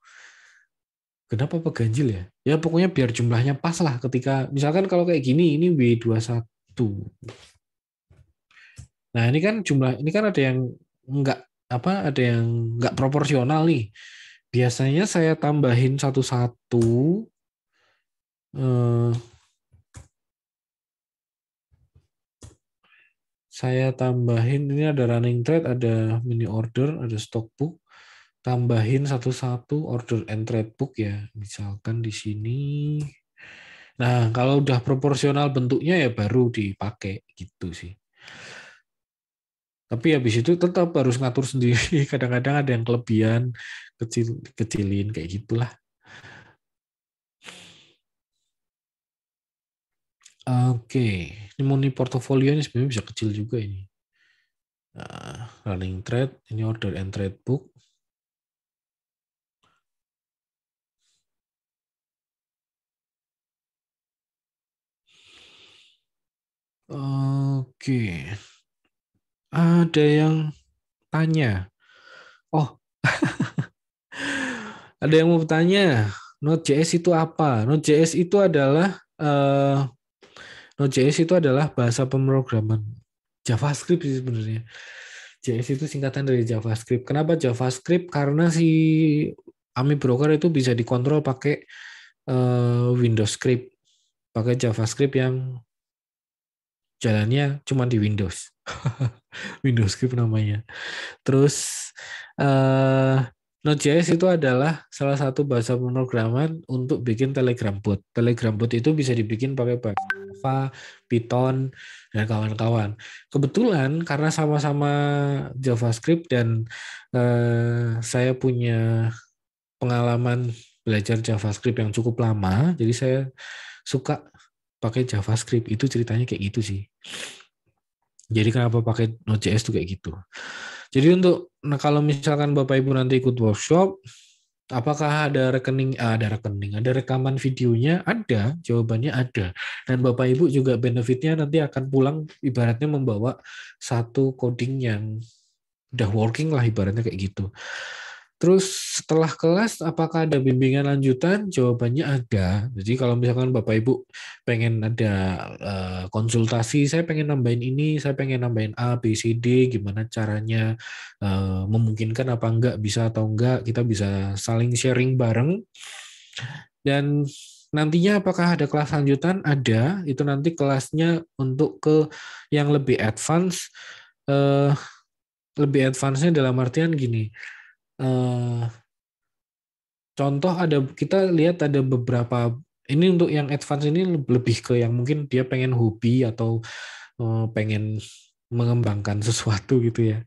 genap apa ganjil ya ya pokoknya biar jumlahnya pas lah ketika misalkan kalau kayak gini ini W21 nah ini kan jumlah ini kan ada yang enggak apa ada yang enggak proporsional nih biasanya saya tambahin satu-satu Eh, saya tambahin ini ada running trade, ada mini order, ada stock book. Tambahin satu-satu order and trade book ya. Misalkan di sini. Nah, kalau udah proporsional bentuknya ya baru dipakai gitu sih. Tapi habis itu tetap harus ngatur sendiri. Kadang-kadang ada yang kelebihan, kecil kecilin kayak gitulah. Oke, ini money portfolio ini sebenarnya bisa kecil juga ini. Uh, running trade, ini order and trade book. Oke. Okay. Ada yang tanya. Oh. Ada yang mau bertanya, Node.js itu apa? Node.js itu adalah uh, Node.js itu adalah bahasa pemrograman JavaScript sih sebenarnya. JS itu singkatan dari JavaScript. Kenapa JavaScript? Karena si AMI Broker itu bisa dikontrol pakai uh, Windows script, pakai JavaScript yang jalannya cuma di Windows. Windows script namanya. Terus uh, Node.js itu adalah salah satu bahasa pemrograman untuk bikin Telegram bot. Telegram bot itu bisa dibikin pakai bahasa Java, Python, dan kawan-kawan. Kebetulan karena sama-sama JavaScript dan eh, saya punya pengalaman belajar JavaScript yang cukup lama, jadi saya suka pakai JavaScript. Itu ceritanya kayak gitu sih. Jadi kenapa pakai Node.js tuh kayak gitu. Jadi untuk nah kalau misalkan Bapak Ibu nanti ikut workshop, Apakah ada rekening, ada rekening, ada rekaman videonya? Ada, jawabannya ada. Dan Bapak Ibu juga benefitnya nanti akan pulang ibaratnya membawa satu coding yang udah working lah ibaratnya kayak gitu. Terus setelah kelas apakah ada bimbingan lanjutan? Jawabannya ada. Jadi kalau misalkan Bapak Ibu pengen ada eh, konsultasi, saya pengen nambahin ini, saya pengen nambahin A, B, C, D, gimana caranya eh, memungkinkan apa enggak, bisa atau enggak, kita bisa saling sharing bareng. Dan nantinya apakah ada kelas lanjutan? Ada. Itu nanti kelasnya untuk ke yang lebih advance. Eh, lebih advance-nya dalam artian gini uh, contoh ada kita lihat ada beberapa ini untuk yang advance ini lebih ke yang mungkin dia pengen hobi atau uh, pengen mengembangkan sesuatu gitu ya.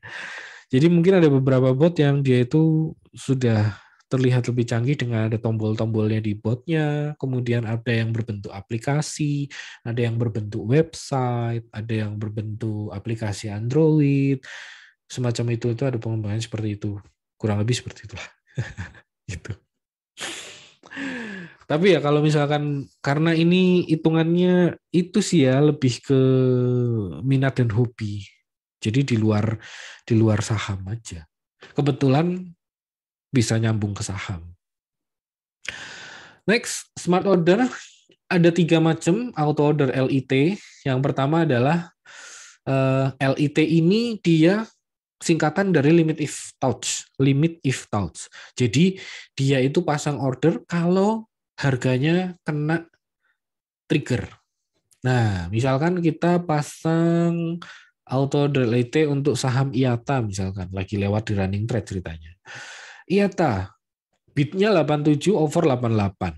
Jadi mungkin ada beberapa bot yang dia itu sudah terlihat lebih canggih dengan ada tombol-tombolnya di botnya, kemudian ada yang berbentuk aplikasi, ada yang berbentuk website, ada yang berbentuk aplikasi Android, semacam itu itu ada pengembangan seperti itu kurang lebih seperti itulah gitu tapi ya kalau misalkan karena ini hitungannya itu sih ya lebih ke minat dan hobi jadi di luar di luar saham aja kebetulan bisa nyambung ke saham next smart order ada tiga macam auto order LIT yang pertama adalah eh, LIT ini dia singkatan dari limit if touch, limit if touch. Jadi dia itu pasang order kalau harganya kena trigger. Nah, misalkan kita pasang auto delete untuk saham IATA misalkan lagi lewat di running trade ceritanya. IATA bidnya 87 over 88.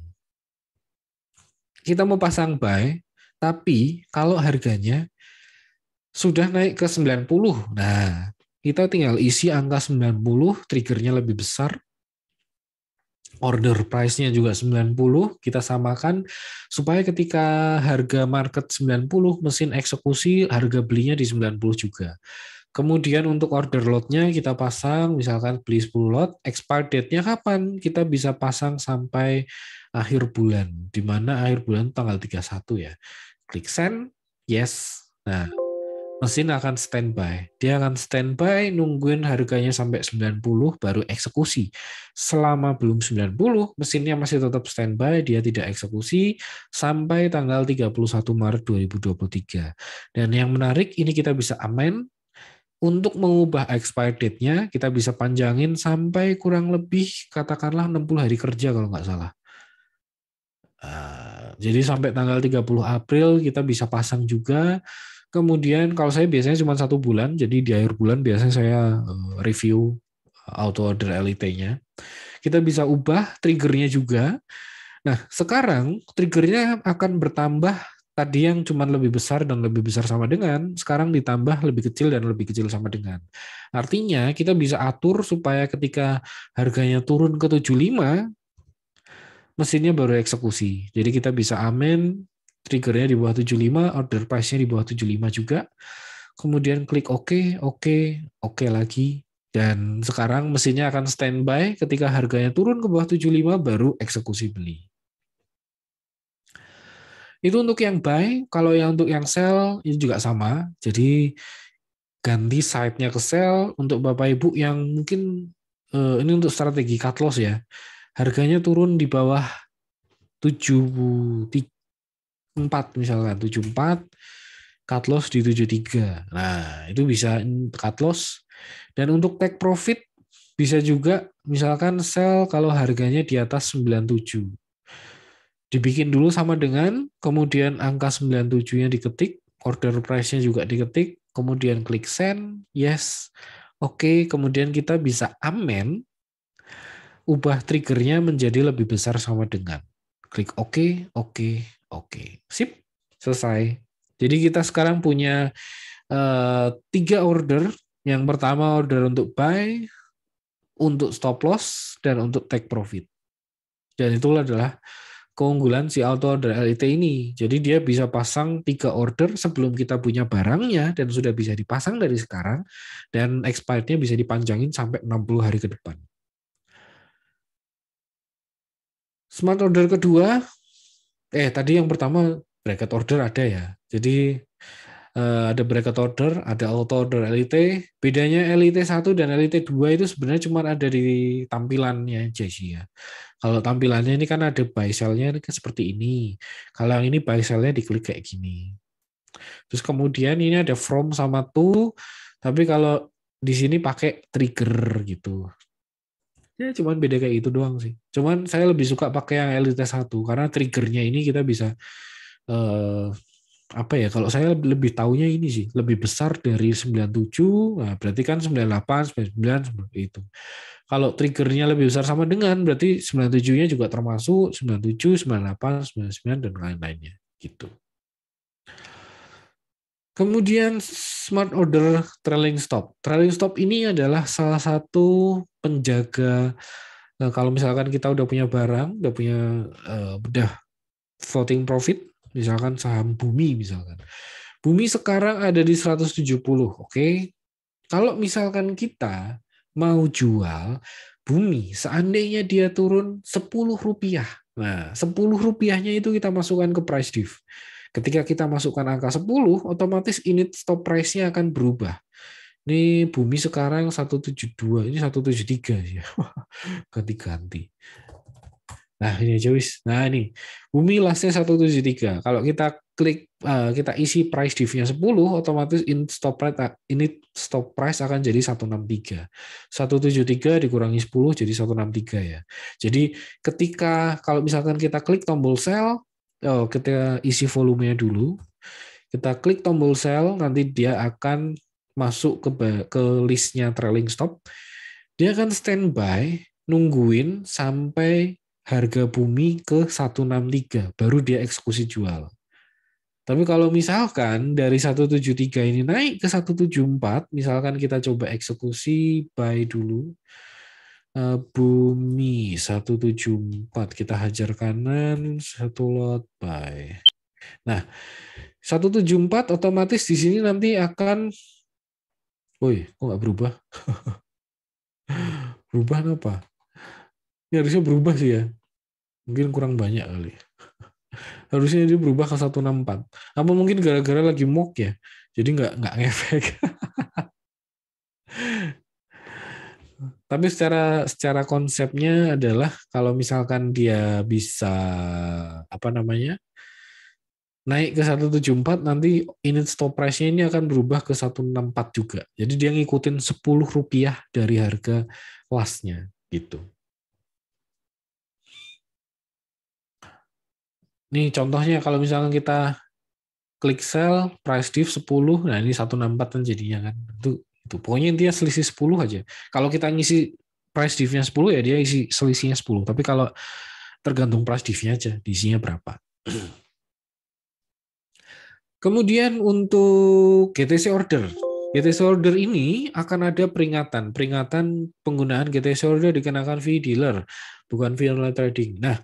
Kita mau pasang buy, tapi kalau harganya sudah naik ke 90. Nah, kita tinggal isi angka 90, triggernya lebih besar. Order price-nya juga 90, kita samakan supaya ketika harga market 90, mesin eksekusi harga belinya di 90 juga. Kemudian untuk order lotnya kita pasang, misalkan beli 10 lot, expired date-nya kapan? Kita bisa pasang sampai akhir bulan, di mana akhir bulan tanggal 31 ya. Klik send, yes. Nah, mesin akan standby. Dia akan standby nungguin harganya sampai 90 baru eksekusi. Selama belum 90, mesinnya masih tetap standby, dia tidak eksekusi sampai tanggal 31 Maret 2023. Dan yang menarik ini kita bisa amend untuk mengubah expired date-nya kita bisa panjangin sampai kurang lebih katakanlah 60 hari kerja kalau nggak salah. Ah. jadi sampai tanggal 30 April kita bisa pasang juga Kemudian kalau saya biasanya cuma satu bulan, jadi di akhir bulan biasanya saya eh, review eh, auto order LIT-nya. Kita bisa ubah triggernya juga. Nah, sekarang triggernya akan bertambah tadi yang cuma lebih besar dan lebih besar sama dengan, sekarang ditambah lebih kecil dan lebih kecil sama dengan. Artinya kita bisa atur supaya ketika harganya turun ke 75, mesinnya baru eksekusi. Jadi kita bisa amen triggernya di bawah 75, order price-nya di bawah 75 juga. Kemudian klik OK, OK, OK lagi. Dan sekarang mesinnya akan standby ketika harganya turun ke bawah 75 baru eksekusi beli. Itu untuk yang buy, kalau yang untuk yang sell itu juga sama. Jadi ganti side-nya ke sell untuk Bapak Ibu yang mungkin eh, ini untuk strategi cut loss ya. Harganya turun di bawah 73 misalkan 74 cut loss di 73. Nah, itu bisa cut loss. Dan untuk take profit bisa juga misalkan sell kalau harganya di atas 97. Dibikin dulu sama dengan kemudian angka 97-nya diketik, order price-nya juga diketik, kemudian klik send, yes. Oke, okay. kemudian kita bisa amen ubah triggernya menjadi lebih besar sama dengan klik oke, okay, oke, okay, Oke, sip, selesai. Jadi kita sekarang punya uh, tiga order. Yang pertama order untuk buy, untuk stop loss, dan untuk take profit. Dan itulah adalah keunggulan si auto order LIT ini. Jadi dia bisa pasang tiga order sebelum kita punya barangnya dan sudah bisa dipasang dari sekarang dan expirednya bisa dipanjangin sampai 60 hari ke depan. Smart order kedua eh tadi yang pertama bracket order ada ya. Jadi uh, ada bracket order, ada auto order LIT. Bedanya LIT 1 dan LIT 2 itu sebenarnya cuma ada di tampilannya aja sih ya. Kalau tampilannya ini kan ada buy sell-nya kan seperti ini. Kalau yang ini buy sell-nya diklik kayak gini. Terus kemudian ini ada from sama to, tapi kalau di sini pakai trigger gitu. Ya cuman beda kayak itu doang sih. Cuman saya lebih suka pakai yang Elite 1 karena triggernya ini kita bisa eh, apa ya kalau saya lebih taunya ini sih lebih besar dari 97 nah berarti kan 98 99 itu kalau triggernya lebih besar sama dengan berarti 97-nya juga termasuk 97 98 99 dan lain-lainnya gitu Kemudian smart order trailing stop. Trailing stop ini adalah salah satu penjaga nah, kalau misalkan kita udah punya barang, udah punya uh, udah floating profit, misalkan saham Bumi misalkan. Bumi sekarang ada di 170, oke. Okay? Kalau misalkan kita mau jual Bumi, seandainya dia turun 10 rupiah. Nah, 10 rupiahnya itu kita masukkan ke price div. Ketika kita masukkan angka 10, otomatis ini stop price-nya akan berubah. Ini bumi sekarang 172, ini 173 ya. Ganti-ganti. Nah, ini aja wis. Nah, ini. Bumi lastnya 173. Kalau kita klik eh, kita isi price div-nya 10, otomatis in stop price ini eh, stop price akan jadi 163. 173 dikurangi 10 jadi 163 ya. Jadi ketika kalau misalkan kita klik tombol sell, oh, kita isi volumenya dulu. Kita klik tombol sell, nanti dia akan masuk ke ke listnya trailing stop. Dia akan standby nungguin sampai harga bumi ke 163 baru dia eksekusi jual. Tapi kalau misalkan dari 173 ini naik ke 174, misalkan kita coba eksekusi buy dulu. Eh, bumi 174 kita hajar kanan satu lot by. Nah, 174 otomatis di sini nanti akan Woi, kok nggak berubah? berubah apa? Ini harusnya berubah sih ya. Mungkin kurang banyak kali. harusnya dia berubah ke 164. Apa mungkin gara-gara lagi mock ya? Jadi nggak nggak efek Tapi secara secara konsepnya adalah kalau misalkan dia bisa apa namanya? naik ke 174 nanti ini stop price-nya ini akan berubah ke 164 juga. Jadi dia ngikutin 10 rupiah dari harga lastnya gitu. Nih contohnya kalau misalnya kita klik sell, price div 10, nah ini 164 kan jadinya kan. Itu gitu. Pokoknya dia selisih 10 aja. Kalau kita ngisi price div-nya 10 ya dia isi selisihnya 10. Tapi kalau tergantung price div-nya aja, isinya berapa. Kemudian untuk GTC order. GTC order ini akan ada peringatan. Peringatan penggunaan GTC order dikenakan fee dealer, bukan fee online trading. Nah,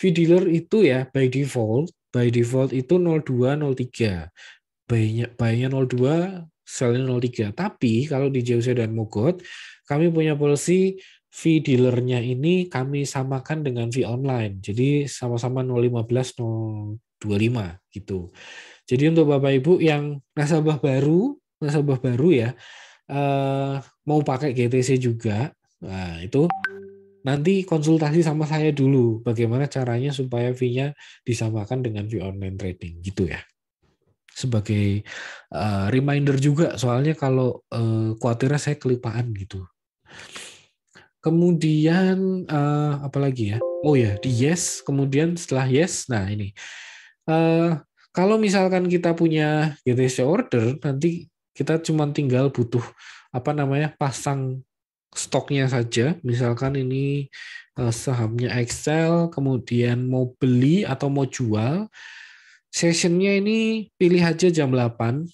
fee dealer itu ya by default, by default itu 0203. Buy-nya buy 02, selling 03. Tapi kalau di JOC dan Mogot, kami punya polisi fee dealernya ini kami samakan dengan fee online. Jadi sama-sama 015 025 gitu. Jadi untuk Bapak Ibu yang nasabah baru, nasabah baru ya, eh, mau pakai GTC juga, nah itu nanti konsultasi sama saya dulu bagaimana caranya supaya fee-nya disamakan dengan fee online trading gitu ya sebagai uh, reminder juga soalnya kalau uh, khawatirnya saya kelipaan gitu. Kemudian uh, eh, apalagi ya? Oh ya, di yes, kemudian setelah yes, nah ini. Uh, kalau misalkan kita punya GTC order nanti kita cuma tinggal butuh apa namanya pasang stoknya saja. Misalkan ini sahamnya Excel, kemudian mau beli atau mau jual, Sessionnya ini pilih aja jam 8.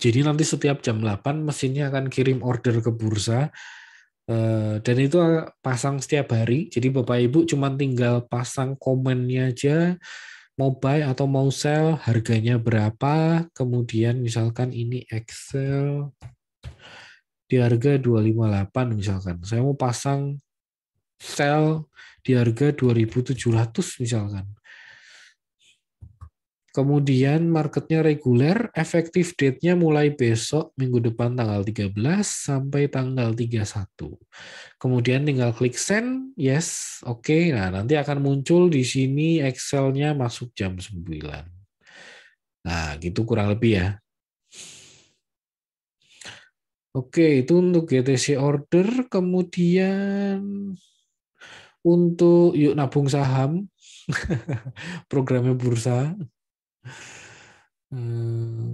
Jadi nanti setiap jam 8 mesinnya akan kirim order ke bursa eh, dan itu pasang setiap hari. Jadi Bapak Ibu cuma tinggal pasang komennya aja mau buy atau mau sell, harganya berapa, kemudian misalkan ini Excel di harga 258 misalkan. Saya mau pasang sell di harga 2700 misalkan. Kemudian marketnya reguler, efektif date-nya mulai besok minggu depan tanggal 13 sampai tanggal 31. Kemudian tinggal klik send, yes, oke. Okay. Nah, nanti akan muncul di sini Excel-nya masuk jam 9. Nah, gitu kurang lebih ya. Oke, itu untuk GTC order. Kemudian untuk yuk nabung saham, programnya bursa. Eh,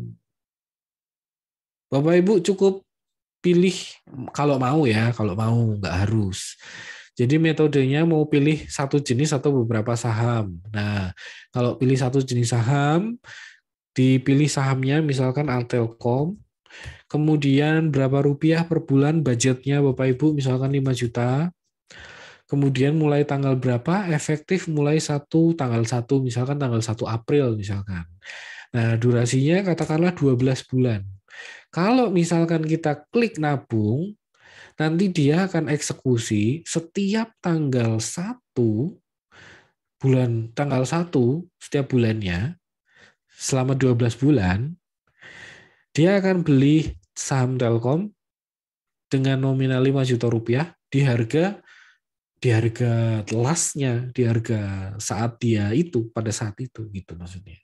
Bapak Ibu cukup pilih kalau mau ya, kalau mau nggak harus. Jadi metodenya mau pilih satu jenis atau beberapa saham. Nah, kalau pilih satu jenis saham, dipilih sahamnya misalkan Altelkom, kemudian berapa rupiah per bulan budgetnya Bapak Ibu misalkan 5 juta, Kemudian mulai tanggal berapa efektif mulai satu tanggal satu misalkan tanggal 1 April misalkan. Nah, durasinya katakanlah 12 bulan. Kalau misalkan kita klik nabung, nanti dia akan eksekusi setiap tanggal satu bulan tanggal satu setiap bulannya selama 12 bulan dia akan beli saham Telkom dengan nominal 5 juta rupiah di harga di harga lastnya, di harga saat dia itu pada saat itu gitu maksudnya.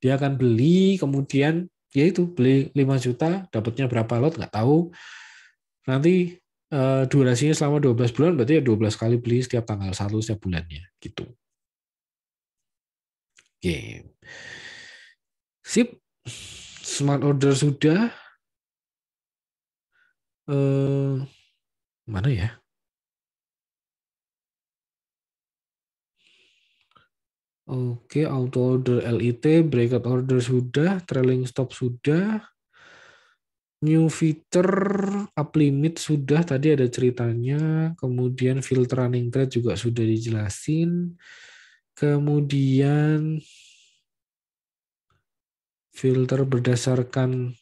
Dia akan beli kemudian ya itu beli 5 juta dapatnya berapa lot nggak tahu. Nanti eh, durasinya selama 12 bulan berarti ya 12 kali beli setiap tanggal 1 setiap bulannya gitu. Oke. Sip. Smart order sudah. Eh, mana ya? Oke, auto order LIT, breakout order sudah, trailing stop sudah, new feature up limit sudah tadi ada ceritanya, kemudian filter running trade juga sudah dijelasin. Kemudian filter berdasarkan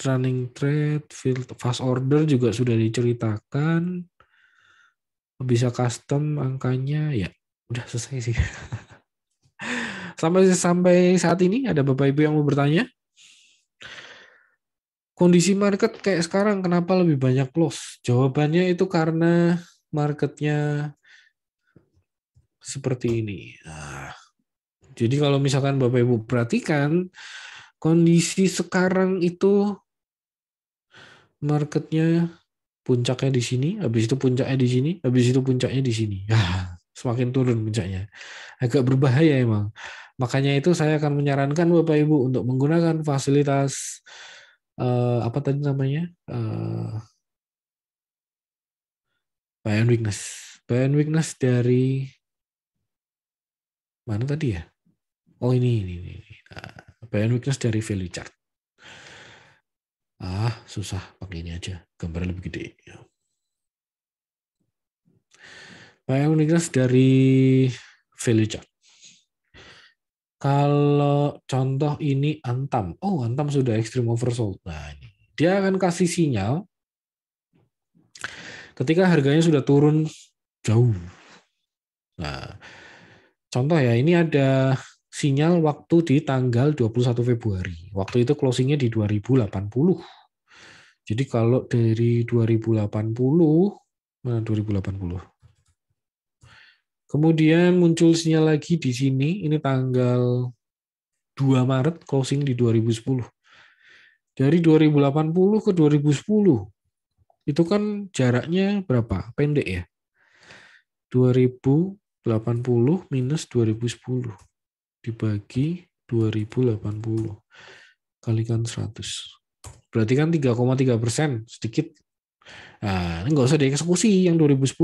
running trade, filter fast order juga sudah diceritakan. Bisa custom angkanya ya, udah selesai sih. Sampai sampai saat ini ada Bapak Ibu yang mau bertanya? Kondisi market kayak sekarang kenapa lebih banyak loss? Jawabannya itu karena marketnya seperti ini. Nah, jadi kalau misalkan Bapak Ibu perhatikan kondisi sekarang itu marketnya puncaknya di sini, habis itu puncaknya di sini, habis itu puncaknya di sini. Ya, semakin turun puncaknya. Agak berbahaya emang. Makanya itu saya akan menyarankan Bapak Ibu untuk menggunakan fasilitas uh, apa tadi namanya? Uh, eh, Bayern Weakness. Bayan Weakness dari mana tadi ya? Oh ini ini ini. Nah, Bayern Weakness dari value chart. Ah, susah pakai ini aja. Gambar lebih gede. Bayan Weakness dari value chart. Kalau contoh ini Antam, oh Antam sudah extreme oversold. Nah, ini. dia akan kasih sinyal ketika harganya sudah turun jauh. Nah, contoh ya ini ada sinyal waktu di tanggal 21 Februari. Waktu itu closingnya di 2080. Jadi kalau dari 2080, mana 2080? Kemudian muncul sinyal lagi di sini, ini tanggal 2 Maret closing di 2010. Dari 2080 ke 2010, itu kan jaraknya berapa? Pendek ya. 2080 minus 2010 dibagi 2080 kalikan 100. Berarti kan 3,3 persen sedikit. Nah, ini nggak usah dieksekusi yang 2010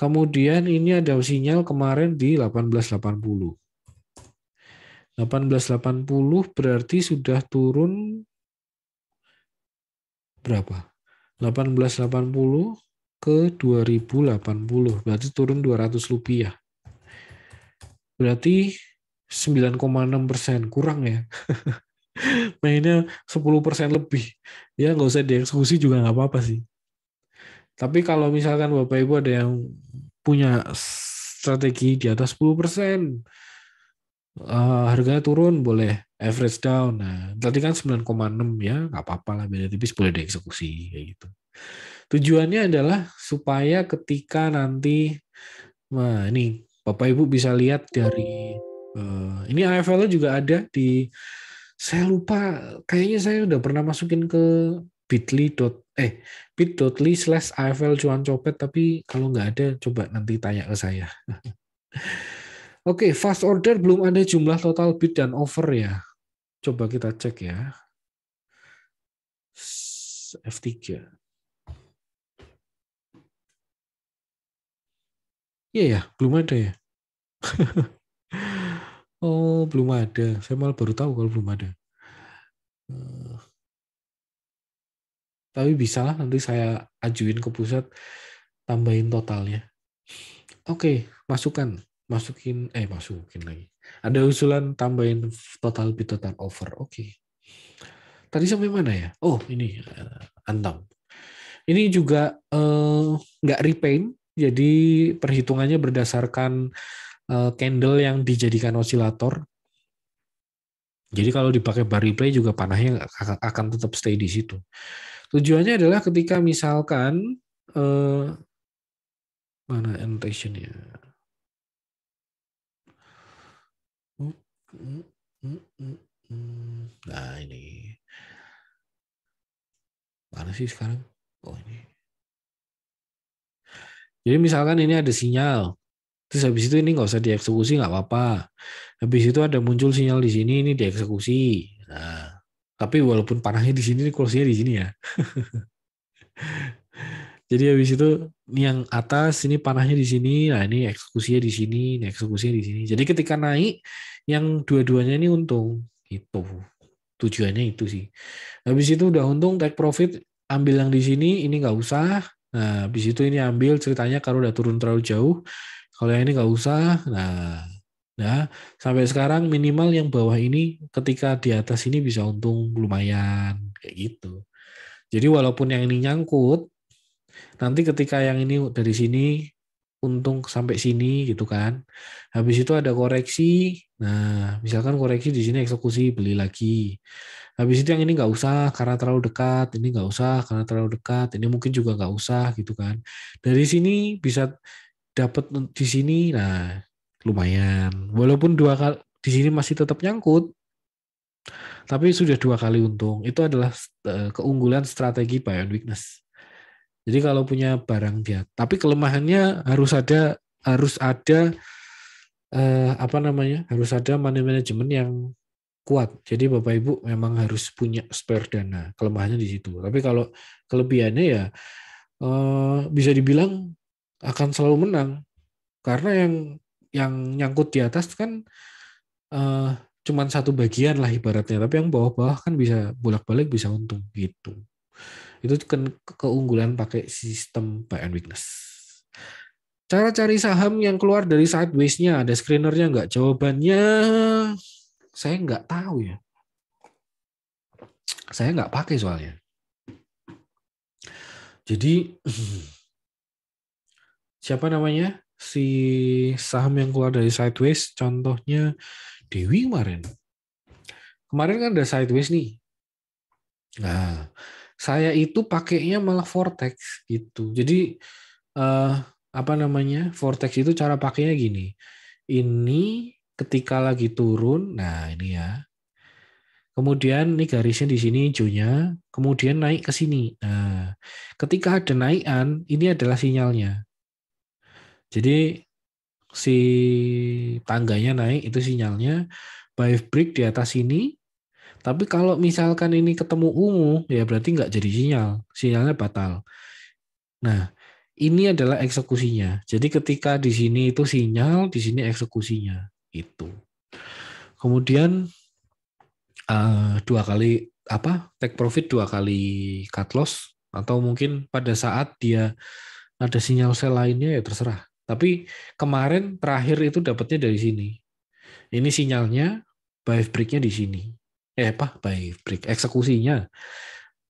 Kemudian ini ada sinyal kemarin di 1880. 1880 berarti sudah turun berapa? 1880 ke 2080 berarti turun 200 rupiah berarti 9,6 persen kurang ya mainnya 10 persen lebih ya nggak usah dieksekusi juga nggak apa-apa sih tapi kalau misalkan Bapak Ibu ada yang punya strategi di atas 10%, persen, uh, harganya turun boleh, average down. Nah, tadi kan 9,6 ya, nggak apa-apa lah beda tipis boleh dieksekusi kayak gitu. Tujuannya adalah supaya ketika nanti nah ini Bapak Ibu bisa lihat dari uh, ini AFL juga ada di saya lupa kayaknya saya udah pernah masukin ke bit.ly eh bit.ly slash AFL cuan copet tapi kalau nggak ada coba nanti tanya ke saya. Oke, okay, fast order belum ada jumlah total bid dan over ya. Coba kita cek ya. F3. Iya yeah, ya, belum ada ya. oh, belum ada. Saya malah baru tahu kalau belum ada. Eh, tapi bisalah nanti saya ajuin ke pusat tambahin totalnya oke okay, masukkan masukin eh masukin lagi ada usulan tambahin total bid total over oke okay. tadi sampai mana ya oh ini uh, eh, antam ini juga eh, nggak uh, repaint jadi perhitungannya berdasarkan uh, candle yang dijadikan osilator jadi kalau dipakai bar replay juga panahnya akan tetap stay di situ. Tujuannya adalah ketika misalkan eh, mana annotationnya? Hmm, hmm, hmm, nah ini mana sih sekarang? Oh ini. Jadi misalkan ini ada sinyal, terus habis itu ini nggak usah dieksekusi nggak apa-apa. Habis itu ada muncul sinyal di sini, ini dieksekusi. Nah, tapi walaupun panahnya di sini, kursinya di sini ya. Jadi habis itu ini yang atas ini panahnya di sini, nah ini eksekusinya di sini, ini eksekusinya di sini. Jadi ketika naik yang dua-duanya ini untung itu tujuannya itu sih. Habis itu udah untung take profit ambil yang di sini ini nggak usah. Nah habis itu ini ambil ceritanya kalau udah turun terlalu jauh, kalau yang ini nggak usah. Nah Nah, sampai sekarang minimal yang bawah ini ketika di atas ini bisa untung lumayan kayak gitu. Jadi walaupun yang ini nyangkut, nanti ketika yang ini dari sini untung sampai sini gitu kan. Habis itu ada koreksi. Nah, misalkan koreksi di sini eksekusi beli lagi. Habis itu yang ini nggak usah karena terlalu dekat, ini nggak usah karena terlalu dekat, ini mungkin juga nggak usah gitu kan. Dari sini bisa dapat di sini. Nah, lumayan. Walaupun dua kali di sini masih tetap nyangkut, tapi sudah dua kali untung. Itu adalah eh, keunggulan strategi buy on weakness. Jadi kalau punya barang dia, tapi kelemahannya harus ada harus ada eh, apa namanya? Harus ada money management yang kuat. Jadi Bapak Ibu memang harus punya spare dana. Kelemahannya di situ. Tapi kalau kelebihannya ya eh, bisa dibilang akan selalu menang karena yang yang nyangkut di atas kan uh, cuman satu bagian lah ibaratnya tapi yang bawah-bawah kan bisa bolak-balik bisa untung gitu itu ke keunggulan pakai sistem buy and weakness cara cari saham yang keluar dari sideways-nya ada screenernya nggak jawabannya saya nggak tahu ya saya nggak pakai soalnya jadi siapa namanya si saham yang keluar dari sideways contohnya Dewi kemarin. Kemarin kan ada sideways nih. Nah, saya itu pakainya malah vortex gitu. Jadi eh, apa namanya? Vortex itu cara pakainya gini. Ini ketika lagi turun, nah ini ya. Kemudian ini garisnya di sini hijaunya, kemudian naik ke sini. Nah, ketika ada naikan, ini adalah sinyalnya. Jadi si tangganya naik itu sinyalnya by break di atas sini. Tapi kalau misalkan ini ketemu ungu, ya berarti nggak jadi sinyal. Sinyalnya batal. Nah, ini adalah eksekusinya. Jadi ketika di sini itu sinyal, di sini eksekusinya. Itu. Kemudian uh, dua kali apa take profit dua kali cut loss atau mungkin pada saat dia ada sinyal sell lainnya ya terserah tapi kemarin terakhir itu dapatnya dari sini. Ini sinyalnya buy breaknya di sini. Eh apa? Buy break eksekusinya.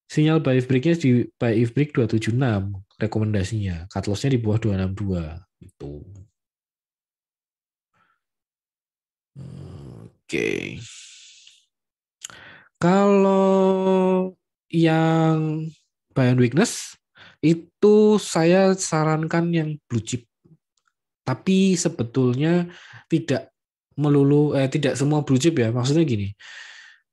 Sinyal buy breaknya di buy break 276 rekomendasinya. Cut lossnya di bawah 262 itu. Oke. Okay. Kalau yang buy and weakness itu saya sarankan yang blue chip tapi sebetulnya tidak melulu eh tidak semua blue chip ya. Maksudnya gini.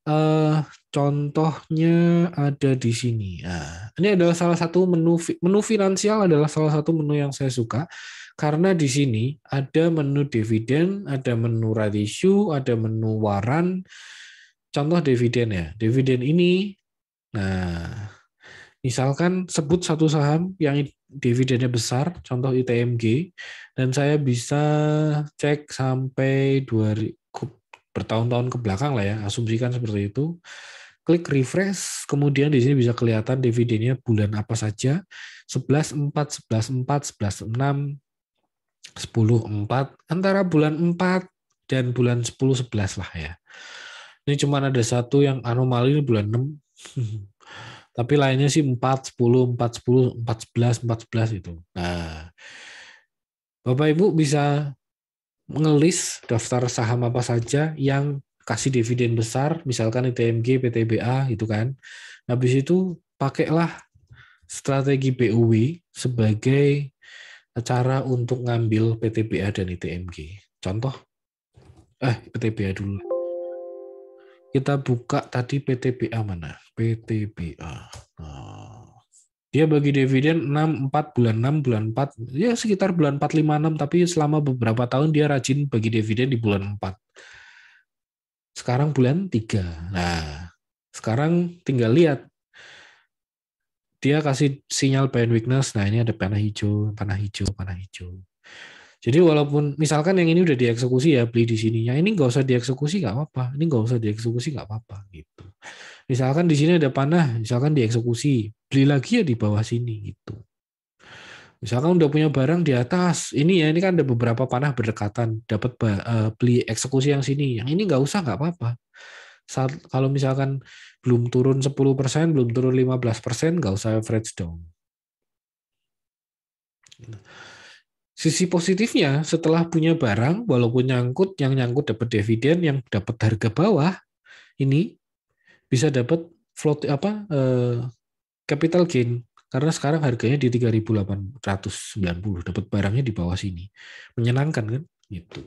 Uh, contohnya ada di sini. Nah, ini adalah salah satu menu menu finansial adalah salah satu menu yang saya suka karena di sini ada menu dividen, ada menu ratio, ada menu waran. Contoh dividen ya. Dividen ini nah misalkan sebut satu saham yang dividennya besar, contoh ITMG, dan saya bisa cek sampai dua bertahun-tahun ke belakang lah ya, asumsikan seperti itu. Klik refresh, kemudian di sini bisa kelihatan dividennya bulan apa saja, 11, 4, 11, 4, 11, 6, 10, 4, antara bulan 4 dan bulan 10, 11 lah ya. Ini cuma ada satu yang anomali bulan 6. Tapi lainnya sih 4, 10, 4, 10, 4, 11, sebelas itu. Nah, Bapak Ibu bisa ngelis daftar saham apa saja yang kasih dividen besar, misalkan ITMG, PTBA gitu kan. Habis itu pakailah strategi BUW sebagai cara untuk ngambil PTBA dan ITMG. Contoh, eh PTBA dulu kita buka tadi PTBA mana? PTBA. Nah, dia bagi dividen 6, 4, bulan 6, bulan 4. Ya sekitar bulan 4, 5, 6. Tapi selama beberapa tahun dia rajin bagi dividen di bulan 4. Sekarang bulan 3. Nah, sekarang tinggal lihat. Dia kasih sinyal band weakness. Nah, ini ada panah hijau, panah hijau, panah hijau. Jadi walaupun misalkan yang ini udah dieksekusi ya beli di sininya, ini nggak usah dieksekusi nggak apa-apa, ini nggak usah dieksekusi nggak apa-apa gitu. Misalkan di sini ada panah, misalkan dieksekusi, beli lagi ya di bawah sini gitu. Misalkan udah punya barang di atas, ini ya ini kan ada beberapa panah berdekatan, dapat eh, beli eksekusi yang sini, yang ini nggak usah nggak apa-apa. Saat, kalau misalkan belum turun 10%, belum turun 15%, nggak usah average down. Gitu. Sisi positifnya, setelah punya barang, walaupun nyangkut, yang nyangkut dapat dividen, yang dapat harga bawah, ini bisa dapat float apa eh, capital gain karena sekarang harganya di 3.890 dapat barangnya di bawah sini menyenangkan kan gitu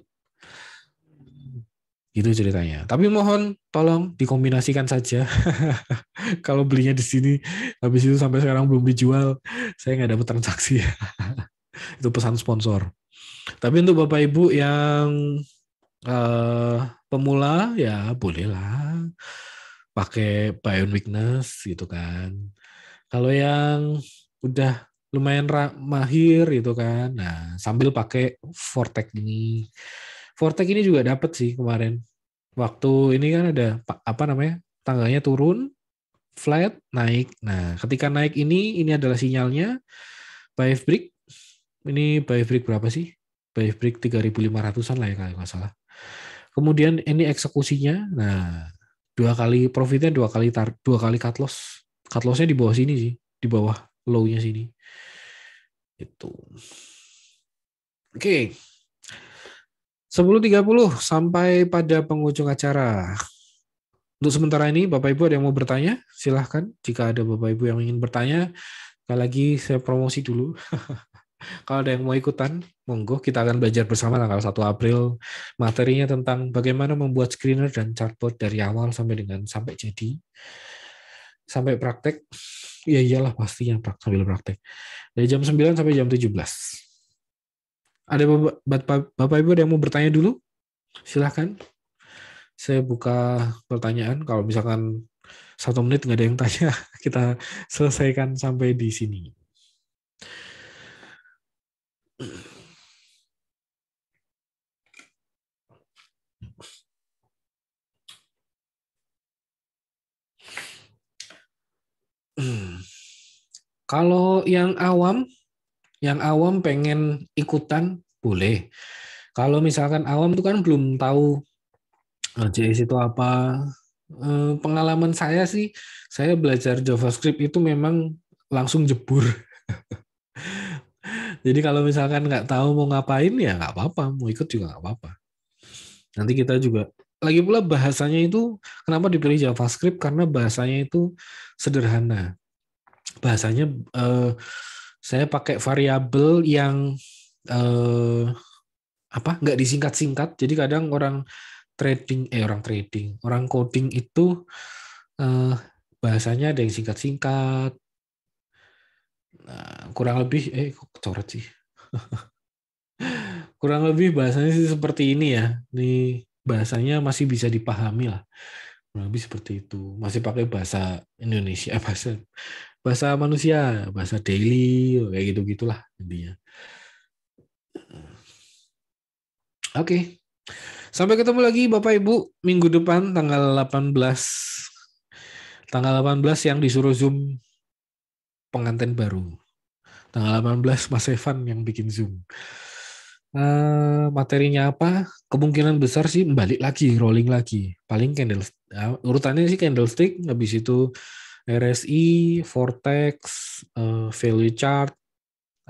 itu ceritanya tapi mohon tolong dikombinasikan saja kalau belinya di sini habis itu sampai sekarang belum dijual saya nggak dapat transaksi itu pesan sponsor tapi untuk bapak ibu yang uh, pemula ya bolehlah pakai Bion Weakness gitu kan kalau yang udah lumayan mahir gitu kan nah sambil pakai Vortex ini Vortex ini juga dapat sih kemarin waktu ini kan ada apa namanya tangganya turun flat naik nah ketika naik ini ini adalah sinyalnya five break ini buy break berapa sih? Buy break 3.500-an lah ya kalau nggak salah. Kemudian ini eksekusinya, nah dua kali profitnya dua kali tar, dua kali cut loss. Cut lossnya di bawah sini sih, di bawah lownya sini. Itu. Oke. Okay. 10.30 sampai pada penghujung acara. Untuk sementara ini, Bapak Ibu ada yang mau bertanya? Silahkan. Jika ada Bapak Ibu yang ingin bertanya, sekali lagi saya promosi dulu. Kalau ada yang mau ikutan, monggo kita akan belajar bersama tanggal 1 April materinya tentang bagaimana membuat screener dan chartboard dari awal sampai dengan sampai jadi sampai praktek. Ya iyalah pastinya praktek sambil praktek. Dari jam 9 sampai jam 17. Ada Bapak, Bapak Ibu ada yang mau bertanya dulu? Silahkan. Saya buka pertanyaan. Kalau misalkan satu menit nggak ada yang tanya, kita selesaikan sampai di sini. Kalau yang awam, yang awam pengen ikutan boleh. Kalau misalkan awam itu kan belum tahu eh, JS itu apa. Eh, pengalaman saya sih, saya belajar JavaScript itu memang langsung jebur. Jadi kalau misalkan nggak tahu mau ngapain ya nggak apa-apa, mau ikut juga nggak apa-apa. Nanti kita juga lagi pula bahasanya itu kenapa dipilih JavaScript karena bahasanya itu sederhana. Bahasanya eh, saya pakai variabel yang eh, apa nggak disingkat-singkat. Jadi kadang orang trading eh orang trading orang coding itu eh, bahasanya ada yang singkat-singkat Nah, kurang lebih eh kok coret sih. kurang lebih bahasanya sih seperti ini ya. Ini bahasanya masih bisa dipahami lah. Kurang lebih seperti itu. Masih pakai bahasa Indonesia, eh, bahasa bahasa manusia, bahasa daily kayak gitu-gitulah intinya. Oke. Okay. Sampai ketemu lagi Bapak Ibu minggu depan tanggal 18 tanggal 18 yang disuruh Zoom pengantin baru. Tanggal 18 Mas Evan yang bikin Zoom. Uh, materinya apa? Kemungkinan besar sih balik lagi, rolling lagi. Paling candle uh, eh, urutannya sih candlestick, habis itu RSI, Vortex, uh, value chart,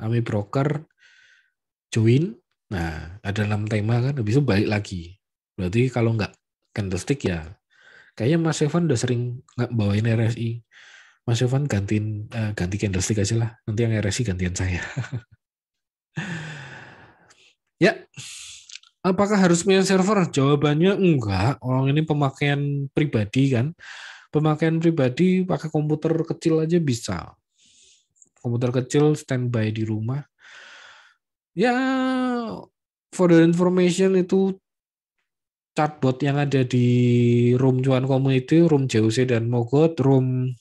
Ami broker, join. Nah, ada enam tema kan, habis itu balik lagi. Berarti kalau nggak candlestick ya, kayaknya Mas Evan udah sering nggak bawain RSI. Mas Yovan gantiin uh, ganti candlestick aja lah. Nanti yang RSI gantian saya. ya. Apakah harus punya server? Jawabannya enggak. Orang ini pemakaian pribadi kan. Pemakaian pribadi pakai komputer kecil aja bisa. Komputer kecil standby di rumah. Ya for the information itu chatbot yang ada di room cuan community, room JOC dan Mogot, room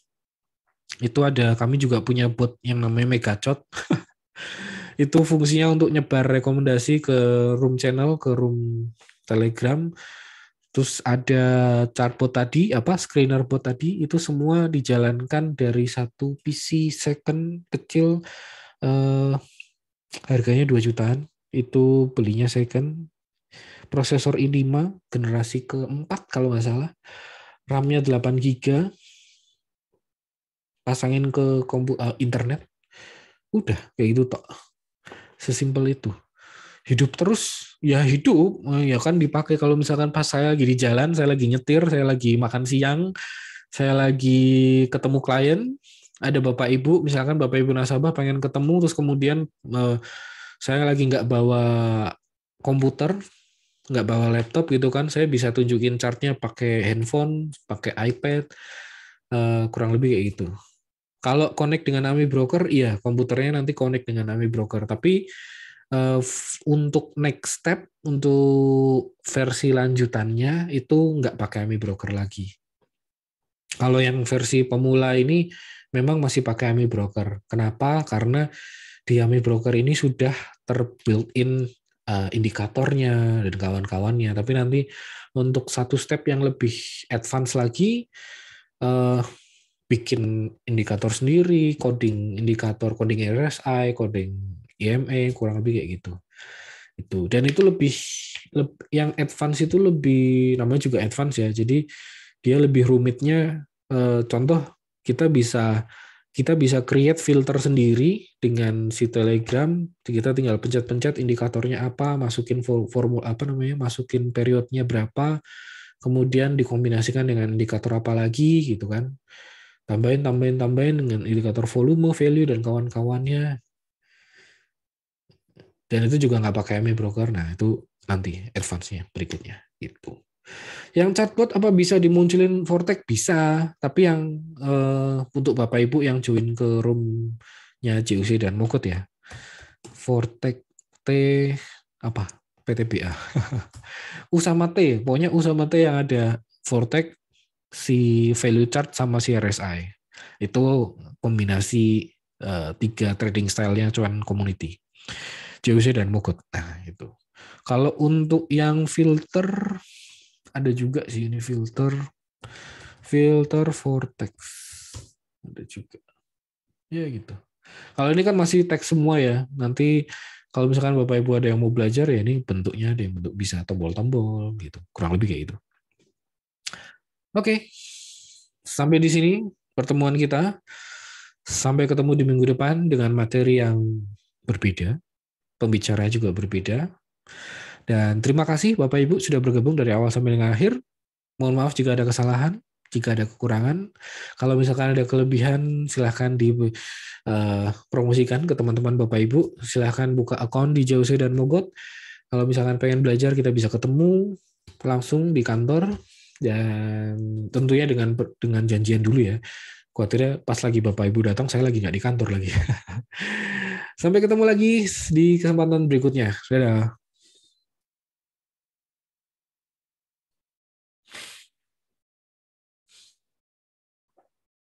itu ada kami juga punya bot yang namanya Megacot. itu fungsinya untuk nyebar rekomendasi ke room channel, ke room Telegram. Terus ada chatbot tadi, apa screener bot tadi itu semua dijalankan dari satu PC second kecil eh, harganya 2 jutaan. Itu belinya second. Prosesor i5 generasi keempat kalau nggak salah. RAM-nya 8 GB, pasangin ke kompu uh, internet udah kayak itu tok sesimpel itu hidup terus ya hidup eh, ya kan dipakai kalau misalkan pas saya lagi di jalan saya lagi nyetir saya lagi makan siang saya lagi ketemu klien ada bapak ibu misalkan bapak ibu nasabah pengen ketemu terus kemudian uh, saya lagi nggak bawa komputer nggak bawa laptop gitu kan saya bisa tunjukin chartnya pakai handphone pakai ipad uh, kurang lebih kayak gitu kalau connect dengan AMI broker, iya komputernya nanti connect dengan AMI broker. Tapi uh, untuk next step, untuk versi lanjutannya itu nggak pakai AMI broker lagi. Kalau yang versi pemula ini memang masih pakai AMI broker. Kenapa? Karena di AMI broker ini sudah terbuilt in uh, indikatornya dan kawan-kawannya. Tapi nanti untuk satu step yang lebih advance lagi, uh, bikin indikator sendiri, coding indikator, coding RSI, coding IME, kurang lebih kayak gitu. Itu. Dan itu lebih, lebih yang advance itu lebih namanya juga advance ya. Jadi dia lebih rumitnya eh, contoh kita bisa kita bisa create filter sendiri dengan si Telegram. Kita tinggal pencet-pencet indikatornya apa, masukin formula apa namanya, masukin periodnya berapa, kemudian dikombinasikan dengan indikator apa lagi gitu kan Tambahin, tambahin, tambahin dengan indikator volume, value, dan kawan-kawannya. Dan itu juga nggak pakai MA broker. Nah, itu nanti advance-nya berikutnya. itu. Yang chatbot apa bisa dimunculin Vortex? Bisa. Tapi yang eh, untuk Bapak Ibu yang join ke roomnya JUC dan Mokot ya. Vortex T apa? PTBA. Usama T. Pokoknya Usama T yang ada Vortex si value chart sama si RSI. Itu kombinasi uh, tiga trading style-nya cuman community. JWC dan Mogot. Nah, itu. Kalau untuk yang filter ada juga sih ini filter filter vortex. Ada juga. Ya gitu. Kalau ini kan masih teks semua ya. Nanti kalau misalkan Bapak Ibu ada yang mau belajar ya ini bentuknya ada yang bentuk bisa tombol-tombol gitu. Kurang lebih kayak gitu. Oke, okay. sampai di sini pertemuan kita. Sampai ketemu di minggu depan dengan materi yang berbeda, pembicara juga berbeda. Dan terima kasih Bapak Ibu sudah bergabung dari awal sampai dengan akhir. Mohon maaf jika ada kesalahan, jika ada kekurangan. Kalau misalkan ada kelebihan, silahkan dipromosikan eh, ke teman-teman Bapak Ibu. Silahkan buka akun di JOC dan Mogot. Kalau misalkan pengen belajar, kita bisa ketemu langsung di kantor dan tentunya dengan dengan janjian dulu ya khawatirnya pas lagi bapak ibu datang saya lagi nggak di kantor lagi sampai ketemu lagi di kesempatan berikutnya dadah